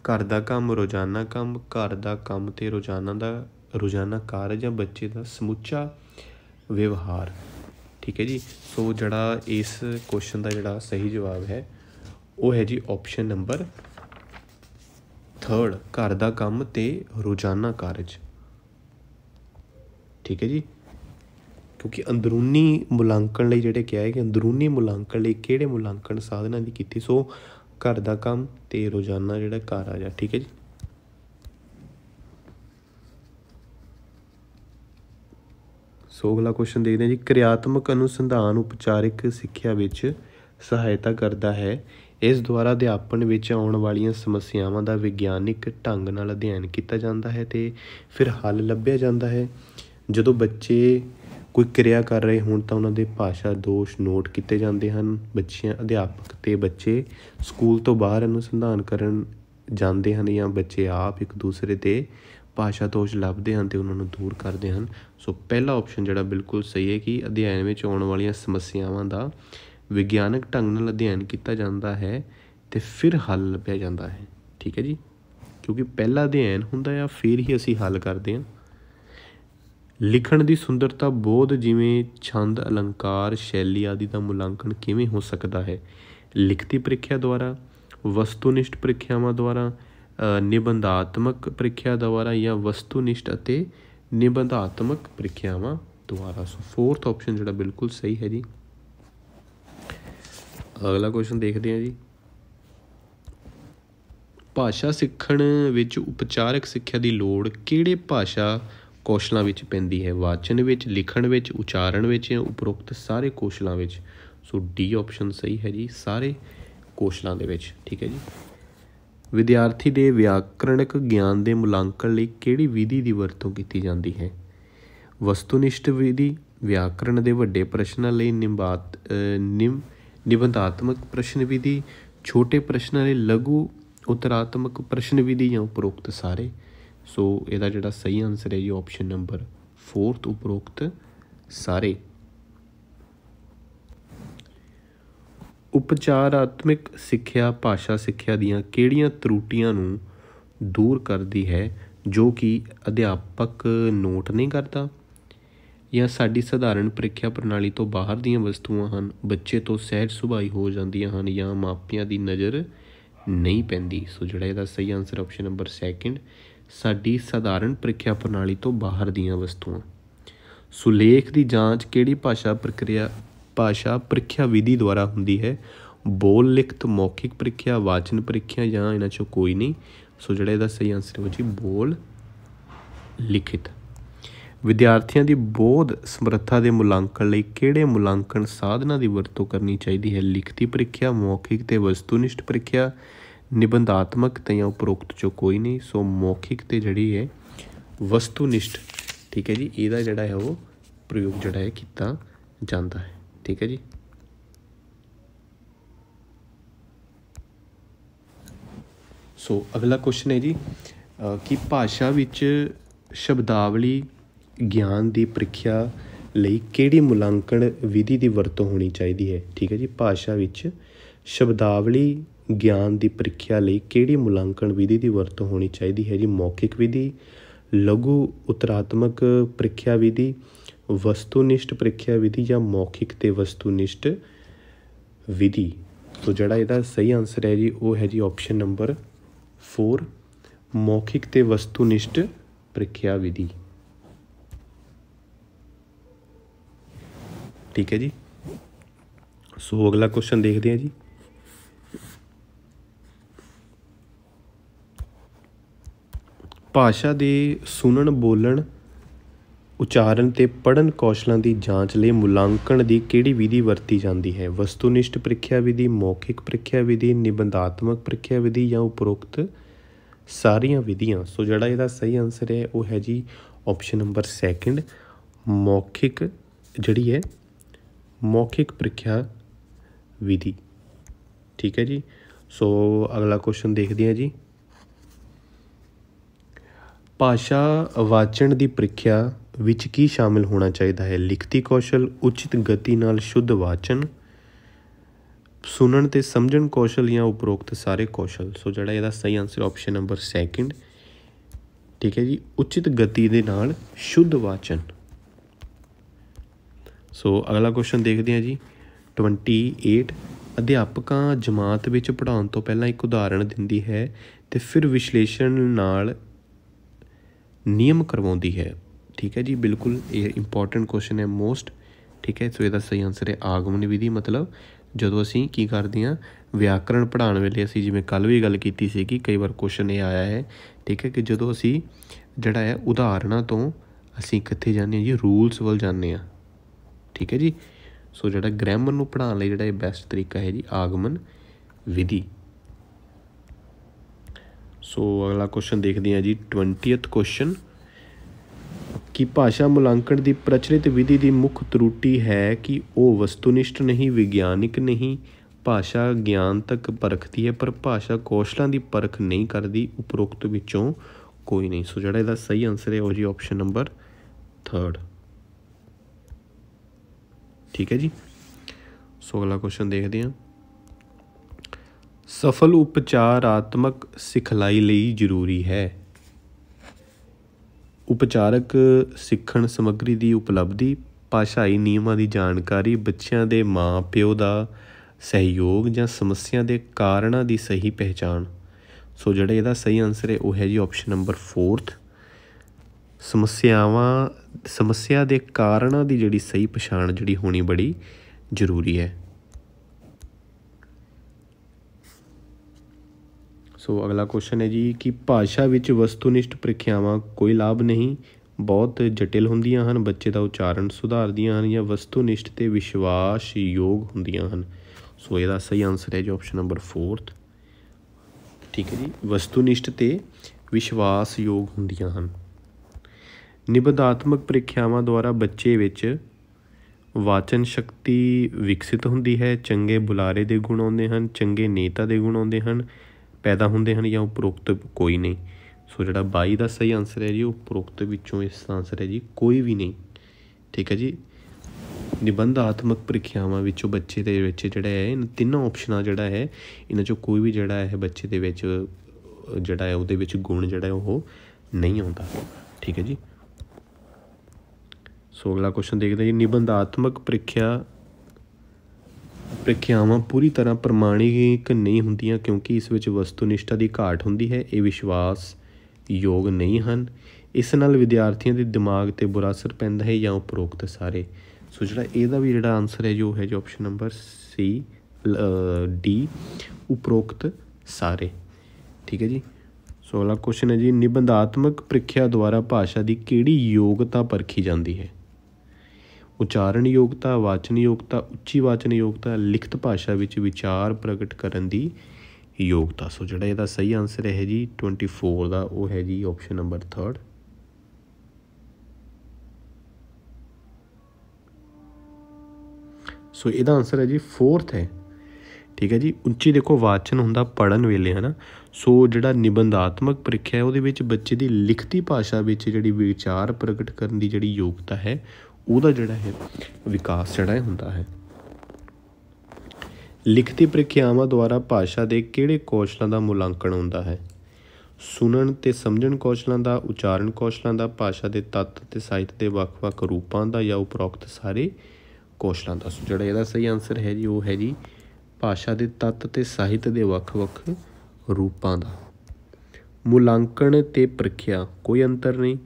ਘਰ ਦਾ ਕੰਮ ਰੋਜ਼ਾਨਾ ਕੰਮ ਘਰ ਦਾ ਕੰਮ ਤੇ ਰੋਜ਼ਾਨਾ ਦਾ ਰੋਜ਼ਾਨਾ ਕਾਰਜ ਜਾਂ ਬੱਚੇ ਦਾ ਸਮੁੱਚਾ ਵਿਵਹਾਰ ਠੀਕ ਹੈ ਜੀ ਸੋ ਜਿਹੜਾ ਇਸ ਕੁਐਸਚਨ ਦਾ ਜਿਹੜਾ ਸਹੀ ਜਵਾਬ ਹੈ ਉਹ ਹੈ ਜੀ ਆਪਸ਼ਨ ਨੰਬਰ 3 ਘਰ ਦਾ ਕੰਮ ਤੇ ਰੋਜ਼ਾਨਾ ਕਾਰਜ ਠੀਕ ਹੈ ਜੀ ਕਿਉਂਕਿ ਅੰਦਰੂਨੀ ਮੁਲਾਂਕਣ ਲਈ ਜਿਹੜੇ ਕਿਹਾ ਹੈ ਕਿ ਅੰਦਰੂਨੀ ਮੁਲਾਂਕਣ ਲਈ ਕਿਹੜੇ ਮੁਲਾਂਕਣ ਸਾਧਨਾਂ ਦੀ ਕੀਤੀ ਸੋ ਘਰ ਦਾ ਕੰਮ ਤੇ ਰੋਜ਼ਾਨਾ ਜਿਹੜਾ ਘਰ ਆ ਜਾ ਠੀਕ ਹੈ ਜੀ ਸੋ ਅਗਲਾ ਕੁਐਸਚਨ ਦੇਖਦੇ ਹਾਂ ਜੀ ਕਿਰਿਆਤਮਕ ਅਨੁਸੰਧਾਨ ਉਪਚਾਰਿਕ ਸਿੱਖਿਆ ਵਿੱਚ ਸਹਾਇਤਾ ਕਰਦਾ ਹੈ ਇਸ ਦੁਆਰਾ ਅਧਿਆਪਨ ਵਿੱਚ ਆਉਣ ਵਾਲੀਆਂ ਸਮੱਸਿਆਵਾਂ ਦਾ ਵਿਗਿਆਨਿਕ ਢੰਗ ਨਾਲ ਅਧਿਐਨ ਕੀਤਾ ਜਾਂਦਾ ਹੈ ਤੇ ਫਿਰ ਹੱਲ ਲੱਭਿਆ ਜਾਂਦਾ ਹੈ ਜਦੋਂ ਬੱਚੇ ਕੋਈ ਕਿਰਿਆ ਕਰ ਰਹੇ ਹੋਣ ਤਾਂ ਉਹਨਾਂ ਦੇ ਭਾਸ਼ਾ ਦੋਸ਼ ਨੋਟ ਕੀਤੇ ਜਾਂਦੇ ਹਨ ਬੱਚਿਆਂ ਅਧਿਆਪਕ ਤੇ ਬੱਚੇ ਸਕੂਲ ਤੋਂ ਬਾਹਰ ਅਨੁਸੰਧਾਨ ਕਰਨ ਜਾਂਦੇ ਹਨ ਜਾਂ ਬੱਚੇ ਆਪ ਇੱਕ ਦੂਸਰੇ ਤੇ ਭਾਸ਼ਾ ਦੋਸ਼ ਲੱਭਦੇ ਹਨ ਤੇ ਉਹਨਾਂ ਨੂੰ ਦੂਰ ਕਰਦੇ ਹਨ ਸੋ ਪਹਿਲਾ ਆਪਸ਼ਨ ਜਿਹੜਾ ਬਿਲਕੁਲ ਸਹੀ ਹੈ ਕਿ ਅਧਿਐਨ ਵਿੱਚ ਆਉਣ ਵਾਲੀਆਂ ਸਮੱਸਿਆਵਾਂ ਦਾ ਵਿਗਿਆਨਕ ਢੰਗ ਨਾਲ ਅਧਿਐਨ ਕੀਤਾ ਜਾਂਦਾ ਹੈ ਤੇ ਫਿਰ ਹੱਲ ਲੱਭਿਆ ਜਾਂਦਾ ਹੈ ਠੀਕ ਹੈ ਜੀ ਕਿਉਂਕਿ ਪਹਿਲਾ ਅਧਿਐਨ ਹੁੰਦਾ ਹੈ ਫਿਰ ਹੀ ਅਸੀਂ ਹੱਲ ਕਰਦੇ ਹਾਂ ਲਿਖਣ ਦੀ ਸੁੰਦਰਤਾ ਬੋਧ ਜਿਵੇਂ ਛੰਦ ਅਲੰਕਾਰ ਸ਼ੈਲੀ ਆਦਿ ਦਾ ਮੁਲਾਂਕਣ ਕਿਵੇਂ ਹੋ ਸਕਦਾ ਹੈ ਲਿਖਤੀ ਪ੍ਰੀਖਿਆ ਦੁਆਰਾ ਵਸਤੂਨਿਸ਼ਟ ਪ੍ਰੀਖਿਆਵਾਂ ਦੁਆਰਾ ਨਿਬੰਧਾਤਮਕ ਪ੍ਰੀਖਿਆ ਦੁਆਰਾ ਜਾਂ ਵਸਤੂਨਿਸ਼ਟ ਅਤੇ ਨਿਬੰਧਾਤਮਕ ਪ੍ਰੀਖਿਆਵਾਂ ਦੁਆਰਾ ਸੋ ਫੋਰਥ ਆਪਸ਼ਨ ਜਿਹੜਾ ਬਿਲਕੁਲ ਸਹੀ ਹੈ ਜੀ ਅਗਲਾ ਕੁਐਸਚਨ ਦੇਖਦੇ ਹਾਂ ਜੀ ਭਾਸ਼ਾ ਸਿੱਖਣ ਵਿੱਚ ਉਪਚਾਰਕ ਸਿੱਖਿਆ ਦੀ ਲੋੜ ਕਿਹੜੇ ਭਾਸ਼ਾ ਕੌਸ਼ਲਾਂ ਵਿੱਚ ਪੈਂਦੀ ਹੈ ਵਾਚਨ ਵਿੱਚ ਲਿਖਣ ਵਿੱਚ ਉਚਾਰਨ ਵਿੱਚ ਉਪਰੋਕਤ ਸਾਰੇ ਕੌਸ਼ਲਾਂ ਵਿੱਚ ਸੋ ਡੀ ਆਪਸ਼ਨ ਸਹੀ ਹੈ ਜੀ ਸਾਰੇ ਕੌਸ਼ਲਾਂ ਦੇ ਵਿੱਚ ਠੀਕ ਹੈ ਜੀ ਵਿਦਿਆਰਥੀ ਦੇ ਵਿਆਕਰਣਿਕ ਗਿਆਨ ਦੇ ਮੁਲਾਂਕਣ ਲਈ ਕਿਹੜੀ ਵਿਧੀ ਦੀ ਵਰਤੋਂ ਕੀਤੀ ਜਾਂਦੀ ਹੈ ਵਸਤੂਨਿਸ਼ਟ ਵਿਧੀ ਵਿਆਕਰਣ ਦੇ ਵੱਡੇ ਪ੍ਰਸ਼ਨਾਂ ਲਈ ਨਿੰਬਾਤ ਨਿਮ ਨਿਬੰਧਾਤਮਕ ਪ੍ਰਸ਼ਨ ਵਿਧੀ ਛੋਟੇ ਪ੍ਰਸ਼ਨਾਂ ਲਈ ਲਘੂ ਉਤਰਾਤਮਕ ਪ੍ਰਸ਼ਨ ਵਿਧੀ ਜਾਂ ਉਪਰੋਕਤ ਸਾਰੇ ਸੋ ਇਹਦਾ ਜਿਹੜਾ ਸਹੀ ਆਨਸਰ ਹੈ ਜੀ ਆਪਸ਼ਨ ਨੰਬਰ 4th ਉਪਰੋਕਤ ਸਾਰੇ ਉਪਚਾਰਾਤਮਿਕ ਸਿੱਖਿਆ ਭਾਸ਼ਾ ਸਿੱਖਿਆ ਦੀਆਂ ਕਿਹੜੀਆਂ ਤਰੁੱਟੀਆਂ ਨੂੰ ਦੂਰ ਕਰਦੀ ਹੈ ਜੋ ਕਿ ਅਧਿਆਪਕ ਨੋਟ ਨਹੀਂ ਕਰਦਾ ਜਾਂ ਸਾਡੀ ਸਧਾਰਨ ਪ੍ਰੀਖਿਆ ਪ੍ਰਣਾਲੀ ਤੋਂ ਬਾਹਰ ਦੀਆਂ ਵਸਤੂਆਂ ਹਨ ਬੱਚੇ ਤੋਂ ਸਹਿਜ ਸੁਭਾਈ ਹੋ ਜਾਂਦੀਆਂ ਹਨ ਜਾਂ ਮਾਪਿਆਂ ਦੀ ਨਜ਼ਰ ਨਹੀਂ ਪੈਂਦੀ ਸੋ ਜਿਹੜਾ ਇਹਦਾ ਸਹੀ ਆਨਸਰ ਆਪਸ਼ਨ ਨੰਬਰ 2 ਸਾਡੀ ਸਧਾਰਨ ਪ੍ਰੀਖਿਆ ਪ੍ਰਣਾਲੀ ਤੋਂ ਬਾਹਰ ਦੀਆਂ ਵਸਤੂਆਂ ਸੁਲੇਖ ਦੀ ਜਾਂਚ ਕਿਹੜੀ ਭਾਸ਼ਾ ਪ੍ਰਕਿਰਿਆ ਭਾਸ਼ਾ ਪ੍ਰੀਖਿਆ ਵਿਧੀ ਦੁਆਰਾ ਹੁੰਦੀ ਹੈ ਬੋਲ ਲਿਖਤ ਮੌਖਿਕ ਪ੍ਰੀਖਿਆ ਵਾਚਨ ਪ੍ਰੀਖਿਆ ਜਾਂ ਇਹਨਾਂ ਚੋਂ ਕੋਈ ਨਹੀਂ ਸੋ ਜਿਹੜਾ ਇਹਦਾ ਸਹੀ ਆਨਸਰ ਹੋ ਜੀ ਬੋਲ ਲਿਖਿਤ ਵਿਦਿਆਰਥੀਆਂ ਦੀ ਬੋਧ ਸਮਰੱਥਾ ਦੇ ਮੁਲਾਂਕਣ ਲਈ ਕਿਹੜੇ ਮੁਲਾਂਕਣ ਸਾਧਨਾਂ ਦੀ ਵਰਤੋਂ ਕਰਨੀ ਚਾਹੀਦੀ ਹੈ ਲਿਖਤੀ ਪ੍ਰੀਖਿਆ ਮੌਖਿਕ ਤੇ ਵਸਤੂਨਿਸ਼ਟ ਪ੍ਰੀਖਿਆ ਨਿਬੰਧਾਤਮਕ ਤੇ ਜਾਂ ਉਪਰੋਕਤ ਚੋਂ ਕੋਈ ਨਹੀਂ ਸੋ ਮੌਖਿਕ ਤੇ ਜਿਹੜੀ ਹੈ ਵਸਤੂਨਿਸ਼ਟ ਠੀਕ ਹੈ ਜੀ ਇਹਦਾ ਜਿਹੜਾ ਹੈ ਉਹ ਪ੍ਰਯੋਗ ਜਿਹੜਾ ਹੈ ਕੀਤਾ ਜਾਂਦਾ ਹੈ ਠੀਕ ਹੈ ਜੀ ਸੋ ਅਗਲਾ ਕੁਐਸਚਨ ਹੈ ਜੀ ਕਿ ਭਾਸ਼ਾ ਵਿੱਚ ਸ਼ਬਦਾਵਲੀ ਗਿਆਨ ਦੀ ਪ੍ਰੀਖਿਆ ਲਈ ਕਿਹੜੀ ਮੁਲਾਂਕਣ ਵਿਧੀ ਦੀ ਵਰਤੋਂ ਹੋਣੀ ਚਾਹੀਦੀ ਹੈ ਠੀਕ ਹੈ ਜੀ ਭਾਸ਼ਾ ਵਿੱਚ ਸ਼ਬਦਾਵਲੀ ਗਿਆਨ ਦੀ ਪ੍ਰੀਖਿਆ ਲਈ ਕਿਹੜੀ ਮੁਲਾਂਕਣ ਵਿਧੀ ਦੀ ਵਰਤੋਂ ਹੋਣੀ ਚਾਹੀਦੀ ਹੈ ਜੀ ਮੌਖਿਕ ਵਿਧੀ ਲਘੂ ਉਤਰਾਤਮਕ ਪ੍ਰੀਖਿਆ ਵਿਧੀ ਵਸਤੂਨਿਸ਼ਟ ਪ੍ਰੀਖਿਆ ਵਿਧੀ ਜਾਂ ਮੌਖਿਕ ਤੇ ਵਸਤੂਨਿਸ਼ਟ ਵਿਧੀ ਸੋ ਜਿਹੜਾ ਇਹਦਾ ਸਹੀ ਆਨਸਰ ਹੈ ਜੀ ਉਹ ਹੈ ਜੀ ਆਪਸ਼ਨ ਨੰਬਰ 4 ਮੌਖਿਕ ਤੇ ਵਸਤੂਨਿਸ਼ਟ ਪ੍ਰੀਖਿਆ ਵਿਧੀ ਠੀਕ ਹੈ ਜੀ ਸੋ ਅਗਲਾ ਕੁਐਸਚਨ ਦੇਖਦੇ ਹਾਂ ਜੀ ਭਾਸ਼ਾ ਦੇ ਸੁਣਨ ਬੋਲਣ ਉਚਾਰਨ ਤੇ ਪੜਨ ਕੌਸ਼ਲਾਂ ਦੀ ਜਾਂਚ ਲਈ ਮੁਲਾਂਕਣ ਦੀ ਕਿਹੜੀ ਵਿਧੀ ਵਰਤੀ ਜਾਂਦੀ ਹੈ ਵਸਤੂਨਿਸ਼ਟ ਪ੍ਰੀਖਿਆ ਵਿਧੀ ਮੌਖਿਕ ਪ੍ਰੀਖਿਆ ਵਿਧੀ ਨਿਬੰਧਾਤਮਕ ਪ੍ਰੀਖਿਆ ਵਿਧੀ ਜਾਂ ਉਪਰੋਕਤ ਸਾਰੀਆਂ ਵਿਧੀਆਂ ਸੋ ਜਿਹੜਾ ਇਹਦਾ ਸਹੀ ਆਨਸਰ ਹੈ ਉਹ ਹੈ ਜੀ ਆਪਸ਼ਨ ਨੰਬਰ 2 ਮੌਖਿਕ ਜਿਹੜੀ ਹੈ ਮੌਖਿਕ ਪ੍ਰੀਖਿਆ ਵਿਧੀ ਠੀਕ ਹੈ ਜੀ ਸੋ ਅਗਲਾ ਕੁਐਸਚਨ ਦੇਖਦੇ ਹਾਂ ਜੀ ਭਾਸ਼ਾ ਵਾਚਣ ਦੀ ਪ੍ਰੀਖਿਆ ਵਿੱਚ ਕੀ ਸ਼ਾਮਿਲ ਹੋਣਾ ਚਾਹੀਦਾ ਹੈ ਲਿਖਤੀ ਕੌਸ਼ਲ ਉਚਿਤ ਗਤੀ ਨਾਲ ਸ਼ੁੱਧ ਵਾਚਨ ਸੁਣਨ ਤੇ ਸਮਝਣ ਕੌਸ਼ਲ ਜਾਂ ਉਪਰੋਕਤ ਸਾਰੇ ਕੌਸ਼ਲ ਸੋ ਜਿਹੜਾ ਇਹਦਾ ਸਹੀ ਆਨਸਰ ਆਪਸ਼ਨ ਨੰਬਰ ਸੈਕਿੰਡ ਠੀਕ ਹੈ ਜੀ ਉਚਿਤ ਗਤੀ ਦੇ ਨਾਲ ਸ਼ੁੱਧ ਵਾਚਨ ਸੋ ਅਗਲਾ ਕੁਐਸਚਨ ਦੇਖਦੇ ਹਾਂ ਜੀ 28 ਅਧਿਆਪਕਾਂ ਜਮਾਤ ਵਿੱਚ ਪੜਾਉਣ ਤੋਂ ਪਹਿਲਾਂ ਇੱਕ ਉਦਾਹਰਣ ਦਿੰਦੀ ਹੈ ਤੇ ਫਿਰ ਵਿਸ਼ਲੇਸ਼ਣ ਨਾਲ ਨਿਯਮ ਕਰਵਾਉਂਦੀ ਹੈ ਠੀਕ ਹੈ ਜੀ ਬਿਲਕੁਲ ਇਹ ਇੰਪੋਰਟੈਂਟ ਕੁਐਸਚਨ ਹੈ ਮੋਸਟ ਠੀਕ ਹੈ ਸੋ ਇਹਦਾ ਸਹੀ ਆਨਸਰ ਹੈ ਆਗਮਨ ਵਿਧੀ ਮਤਲਬ ਜਦੋਂ ਅਸੀਂ ਕੀ ਕਰਦੇ ਹਾਂ ਵਿਆਕਰਣ ਪੜ੍ਹਾਉਣ ਵੇਲੇ ਅਸੀਂ ਜਿਵੇਂ ਕੱਲ ਵੀ ਗੱਲ ਕੀਤੀ ਸੀ ਕਿ ਕਈ ਵਾਰ ਕੁਐਸਚਨ ਇਹ ਆਇਆ ਹੈ ਠੀਕ ਹੈ ਕਿ ਜਦੋਂ ਅਸੀਂ ਜਿਹੜਾ ਹੈ ਉਦਾਹਰਣਾਂ ਤੋਂ ਅਸੀਂ ਕਿੱਥੇ ਜਾਂਦੇ ਹਾਂ ਜੀ ਰੂਲਸ ਵੱਲ ਜਾਂਦੇ ਹਾਂ ਠੀਕ ਹੈ ਜੀ ਸੋ ਜਿਹੜਾ ਗ੍ਰਾਮਰ ਨੂੰ ਪੜ੍ਹਾਉਣ ਲਈ ਜਿਹੜਾ ਇਹ ਬੈਸਟ ਤਰੀਕਾ ਹੈ ਜੀ ਆਗਮਨ ਵਿਧੀ ਸੋ ਅਗਲਾ ਕੁਐਸਚਨ ਦੇਖਦੇ ਹਾਂ ਜੀ 20th ਕੁਐਸਚਨ ਕਿ ਭਾਸ਼ਾ ਮੁਲਾਂਕਣ ਦੀ ਪ੍ਰਚਲਿਤ ਵਿਧੀ ਦੀ ਮੁੱਖ ਤਰੂਟੀ ਹੈ ਕਿ ਉਹ ਵਸਤੂਨਿਸ਼ਟ ਨਹੀਂ ਵਿਗਿਆਨਿਕ ਨਹੀਂ ਭਾਸ਼ਾ ਗਿਆਨ ਤੱਕ ਪਰਖਦੀ ਹੈ ਪਰ ਭਾਸ਼ਾ ਕੌਸ਼ਲਾਂ ਦੀ ਪਰਖ ਨਹੀਂ ਕਰਦੀ ਉਪਰੋਕਤ ਵਿੱਚੋਂ ਕੋਈ ਨਹੀਂ ਸੋ ਜਿਹੜਾ ਇਹਦਾ ਸਹੀ ਆਨਸਰ ਹੈ ਉਹ ਜੀ ਆਪਸ਼ਨ ਨੰਬਰ 3 ਠੀਕ ਹੈ ਜੀ ਸੋ ਅਗਲਾ ਕੁਐਸਚਨ ਦੇਖਦੇ ਹਾਂ ਸਫਲ ਉਪਚਾਰਾਤਮਕ ਸਿਖਲਾਈ ਲਈ ਜ਼ਰੂਰੀ ਹੈ ਉਪਚਾਰਕ ਸਿੱਖਣ ਸਮੱਗਰੀ ਦੀ ਉਪਲਬਧੀ ਭਾਸ਼ਾਈ ਨਿਯਮਾਂ ਦੀ ਜਾਣਕਾਰੀ ਬੱਚਿਆਂ ਦੇ ਮਾਪਿਓ ਦਾ ਸਹਿਯੋਗ ਜਾਂ ਸਮੱਸਿਆ ਦੇ ਕਾਰਨਾਂ ਦੀ ਸਹੀ ਪਹਿਚਾਣ ਸੋ ਜਿਹੜਾ ਇਹਦਾ ਸਹੀ ਆਨਸਰ ਹੈ ਉਹ ਹੈ ਜੀ ਆਪਸ਼ਨ ਨੰਬਰ 4th ਸਮੱਸਿਆਵਾਂ ਸਮੱਸਿਆ ਦੇ ਕਾਰਨਾਂ ਦੀ ਜਿਹੜੀ ਸਹੀ ਪਛਾਣ ਜਿਹੜੀ ਹੋਣੀ ਬੜੀ ਜ਼ਰੂਰੀ ਹੈ ਸੋ ਅਗਲਾ ਕੁਐਸਚਨ ਹੈ ਜੀ ਕਿ ਭਾਸ਼ਾ ਵਿੱਚ ਵਸਤੂਨਿਸ਼ਟ ਪ੍ਰੀਖਿਆਵਾਂ ਕੋਈ ਲਾਭ ਨਹੀਂ ਬਹੁਤ ਜਟਿਲ ਹੁੰਦੀਆਂ ਹਨ ਬੱਚੇ ਦਾ ਉਚਾਰਨ ਸੁਧਾਰਦੀਆਂ ਹਨ ਜਾਂ ਵਸਤੂਨਿਸ਼ਟ ਤੇ ਵਿਸ਼ਵਾਸ ਯੋਗ ਹੁੰਦੀਆਂ ਹਨ ਸੋ ਇਹਦਾ ਸਹੀ ਆਨਸਰ ਹੈ ਜੀ ਆਪਸ਼ਨ ਨੰਬਰ 4 ਠੀਕ ਹੈ ਜੀ ਵਸਤੂਨਿਸ਼ਟ ਤੇ ਵਿਸ਼ਵਾਸ ਯੋਗ ਹੁੰਦੀਆਂ ਹਨ ਨਿਬੰਧਾਤਮਕ ਪ੍ਰੀਖਿਆਵਾਂ ਦੁਆਰਾ ਬੱਚੇ ਵਿੱਚ ਵਾਚਨ ਸ਼ਕਤੀ ਵਿਕਸਿਤ ਹੁੰਦੀ ਹੈ ਚੰਗੇ ਬੁਲਾਰੇ ਦੇ ਗੁਣ ਆਉਂਦੇ ਹਨ ਚੰਗੇ ਨੇਤਾ ਦੇ ਗੁਣ ਆਉਂਦੇ ਹਨ ਪੈਦਾ ਹੁੰਦੇ ਹਨ ਜਾਂ ਉਪਰੋਕਤ ਕੋਈ ਨਹੀਂ ਸੋ ਜਿਹੜਾ 22 ਦਾ ਸਹੀ ਆਨਸਰ ਹੈ ਜੀ ਉਪਰੋਕਤ ਵਿੱਚੋਂ ਇਸ ਦਾ ਆਨਸਰ ਹੈ ਜੀ ਕੋਈ ਵੀ ਨਹੀਂ ਠੀਕ ਹੈ ਜੀ ਨਿਬੰਧਾਤਮਕ ਪ੍ਰੀਖਿਆਵਾਂ ਵਿੱਚੋਂ ਬੱਚੇ ਦੇ ਵਿੱਚ ਜਿਹੜਾ ਹੈ ਇਹਨਾਂ ਤਿੰਨਾਂ ਆਪਸ਼ਨਾਂ ਜਿਹੜਾ ਹੈ ਇਹਨਾਂ ਚੋਂ ਕੋਈ ਵੀ ਜਿਹੜਾ ਹੈ ਬੱਚੇ ਦੇ ਵਿੱਚ ਜਿਹੜਾ ਹੈ ਉਹਦੇ ਵਿੱਚ ਗੁਣ ਜਿਹੜਾ ਉਹ ਨਹੀਂ ਆਉਂਦਾ ਠੀਕ ਹੈ ਜੀ ਸੋ ਅਗਲਾ ਕੁਐਸਚਨ ਦੇਖਦੇ ਹਾਂ ਜੀ ਨਿਬੰਧਾਤਮਕ ਪ੍ਰੀਖਿਆ ਪ੍ਰਕਿਰਿਆਵਾਂ ਪੂਰੀ ਤਰ੍ਹਾਂ ਪ੍ਰਮਾਣਿਕ ਨਹੀਂ ਹੁੰਦੀਆਂ ਕਿਉਂਕਿ ਇਸ ਵਿੱਚ ਵਸਤੂ ਨਿਸ਼ਟਾ ਦੀ ਘਾਟ ਹੁੰਦੀ ਹੈ ਇਹ ਵਿਸ਼ਵਾਸ ਯੋਗ ਨਹੀਂ ਹਨ ਇਸ ਨਾਲ ਵਿਦਿਆਰਥੀਆਂ ਦੇ ਦਿਮਾਗ ਤੇ ਬੁਰਾ ਅਸਰ ਪੈਂਦਾ ਹੈ ਜਾਂ ਉਪਰੋਕਤ ਸਾਰੇ ਸੋ ਜਿਹੜਾ ਇਹਦਾ ਵੀ ਜਿਹੜਾ ਆਨਸਰ ਹੈ ਜੋ ਹੈ ਜੋ ਆਪਸ਼ਨ ਨੰਬਰ ਸੀ ਡੀ ਉਪਰੋਕਤ ਸਾਰੇ ਠੀਕ ਹੈ ਜੀ ਸੋ ਅਗਲਾ ਕੁਐਸਚਨ ਹੈ ਜੀ ਨਿਬੰਧਾਤਮਕ ਪ੍ਰੀਖਿਆ ਦੁਆਰਾ ਭਾਸ਼ਾ ਦੀ ਕਿਹੜੀ ਯੋਗਤਾ ਪਰਖੀ ਜਾਂਦੀ ਹੈ ਉਚਾਰਨ ਯੋਗਤਾ ਵਾਚਨ ਯੋਗਤਾ ਉੱਚੀ ਵਾਚਨ ਯੋਗਤਾ ਲਿਖਤ ਭਾਸ਼ਾ ਵਿੱਚ ਵਿਚਾਰ ਪ੍ਰਗਟ ਕਰਨ ਦੀ ਯੋਗਤਾ ਸੋ ਜਿਹੜਾ ਇਹਦਾ ਸਹੀ ਆਨਸਰ ਹੈ ਜੀ 24 ਦਾ ਉਹ ਹੈ ਜੀ ਆਪਸ਼ਨ ਨੰਬਰ 3 ਸੋ ਇਹਦਾ ਆਨਸਰ ਹੈ ਜੀ 4th ਹੈ ਠੀਕ ਹੈ ਜੀ ਉੱਚੀ ਦੇਖੋ ਵਾਚਨ ਹੁੰਦਾ ਪੜਨ ਵੇਲੇ ਹਨਾ ਸੋ ਜਿਹੜਾ ਨਿਬੰਧਾਤਮਕ ਪ੍ਰੀਖਿਆ ਹੈ ਉਹਦੇ ਵਿੱਚ ਬੱਚੇ ਦੀ ਲਿਖਤੀ ਭਾਸ਼ਾ ਵਿੱਚ ਜਿਹੜੀ ਵਿਚਾਰ ਪ੍ਰਗਟ ਕਰਨ ਦੀ ਜਿਹੜੀ ਯੋਗਤਾ ਹੈ ਉਹਦਾ ਜਿਹੜਾ ਹੈ ਵਿਕਾਸ ਜਿਹੜਾ ਹੈ ਹੁੰਦਾ ਹੈ ਲਿਖਤੀ ਪ੍ਰੀਖਿਆਵਾਂ ਦੁਆਰਾ ਭਾਸ਼ਾ ਦੇ ਕਿਹੜੇ ਕੌਸ਼ਲਾਂ ਦਾ ਮੁਲਾਂਕਣ ਹੁੰਦਾ ਹੈ ਸੁਣਨ ਤੇ ਸਮਝਣ ਕੌਸ਼ਲਾਂ ਦਾ ਉਚਾਰਨ ਕੌਸ਼ਲਾਂ ਦਾ ਭਾਸ਼ਾ ਦੇ ਤੱਤ ਤੇ ਸਾਹਿਤ ਦੇ ਵੱਖ-ਵੱਖ ਰੂਪਾਂ ਦਾ ਜਾਂ ਉਪਰੋਕਤ ਸਾਰੇ ਕੌਸ਼ਲਾਂ ਦਾ ਜਿਹੜਾ ਇਹਦਾ ਸਹੀ ਆਨਸਰ ਹੈ ਜੀ ਉਹ ਹੈ ਜੀ ਭਾਸ਼ਾ ਦੇ ਤੱਤ ਤੇ ਸਾਹਿਤ ਦੇ ਵੱਖ-ਵੱਖ ਰੂਪਾਂ ਦਾ ਮੁਲਾਂਕਣ ਤੇ ਪ੍ਰੀਖਿਆ ਕੋਈ ਅੰਤਰ ਨਹੀਂ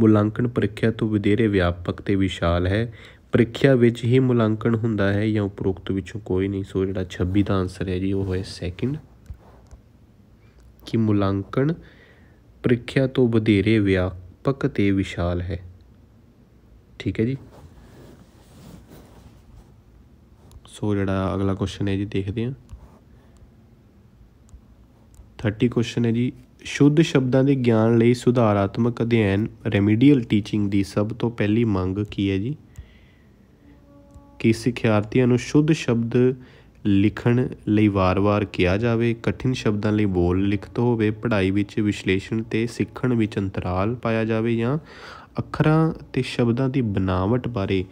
ਮੁਲਾਂਕਣ ਪ੍ਰੀਖਿਆ ਤੋਂ ਵਧੇਰੇ ਵਿਆਪਕ ਤੇ ਵਿਸ਼ਾਲ ਹੈ ਪ੍ਰੀਖਿਆ ਵਿੱਚ ਹੀ ਮੁਲਾਂਕਣ ਹੁੰਦਾ ਹੈ ਜਾਂ ਉਪਰੋਕਤ ਵਿੱਚੋਂ ਕੋਈ ਨਹੀਂ ਸੋ ਜਿਹੜਾ 26 ਦਾ ਆਨਸਰ ਹੈ ਜੀ ਉਹ ਹੈ ਸੈਕਿੰਡ ਕਿ ਮੁਲਾਂਕਣ ਪ੍ਰੀਖਿਆ ਤੋਂ ਵਧੇਰੇ ਵਿਆਪਕ ਤੇ ਵਿਸ਼ਾਲ ਹੈ ਠੀਕ ਹੈ ਜੀ ਸੋ ਜਿਹੜਾ ਅਗਲਾ ਕੁਐਸਚਨ ਹੈ ਜੀ ਦੇਖਦੇ ਹਾਂ 30 ਕੁਐਸਚਨ ਹੈ ਜੀ ਸ਼ੁੱਧ ਸ਼ਬਦਾਂ ਦੇ ਗਿਆਨ ਲਈ ਸੁਧਾਰਾਤਮਕ ਅਧਿਐਨ ਰੈਮੀਡੀਅਲ ਟੀਚਿੰਗ ਦੀ ਸਭ ਤੋਂ ਪਹਿਲੀ ਮੰਗ ਕੀ ਹੈ ਜੀ ਕਿ ਸਿੱਖਿਆਰਥੀਆਂ ਨੂੰ ਸ਼ੁੱਧ ਸ਼ਬਦ ਲਿਖਣ ਲਈ ਵਾਰ-ਵਾਰ ਕਿਹਾ ਜਾਵੇ ਕਠਿਨ ਸ਼ਬਦਾਂ ਲਈ ਬੋਲ ਲਿਖਤ ਹੋਵੇ ਪੜ੍ਹਾਈ ਵਿੱਚ ਵਿਸ਼ਲੇਸ਼ਣ ਤੇ ਸਿੱਖਣ ਵਿੱਚ ਅੰਤਰਾਲ ਪਾਇਆ ਜਾਵੇ ਜਾਂ ਅੱਖਰਾਂ ਤੇ ਸ਼ਬਦਾਂ ਦੀ ਬਨਾਵਟ ਬਾਰੇ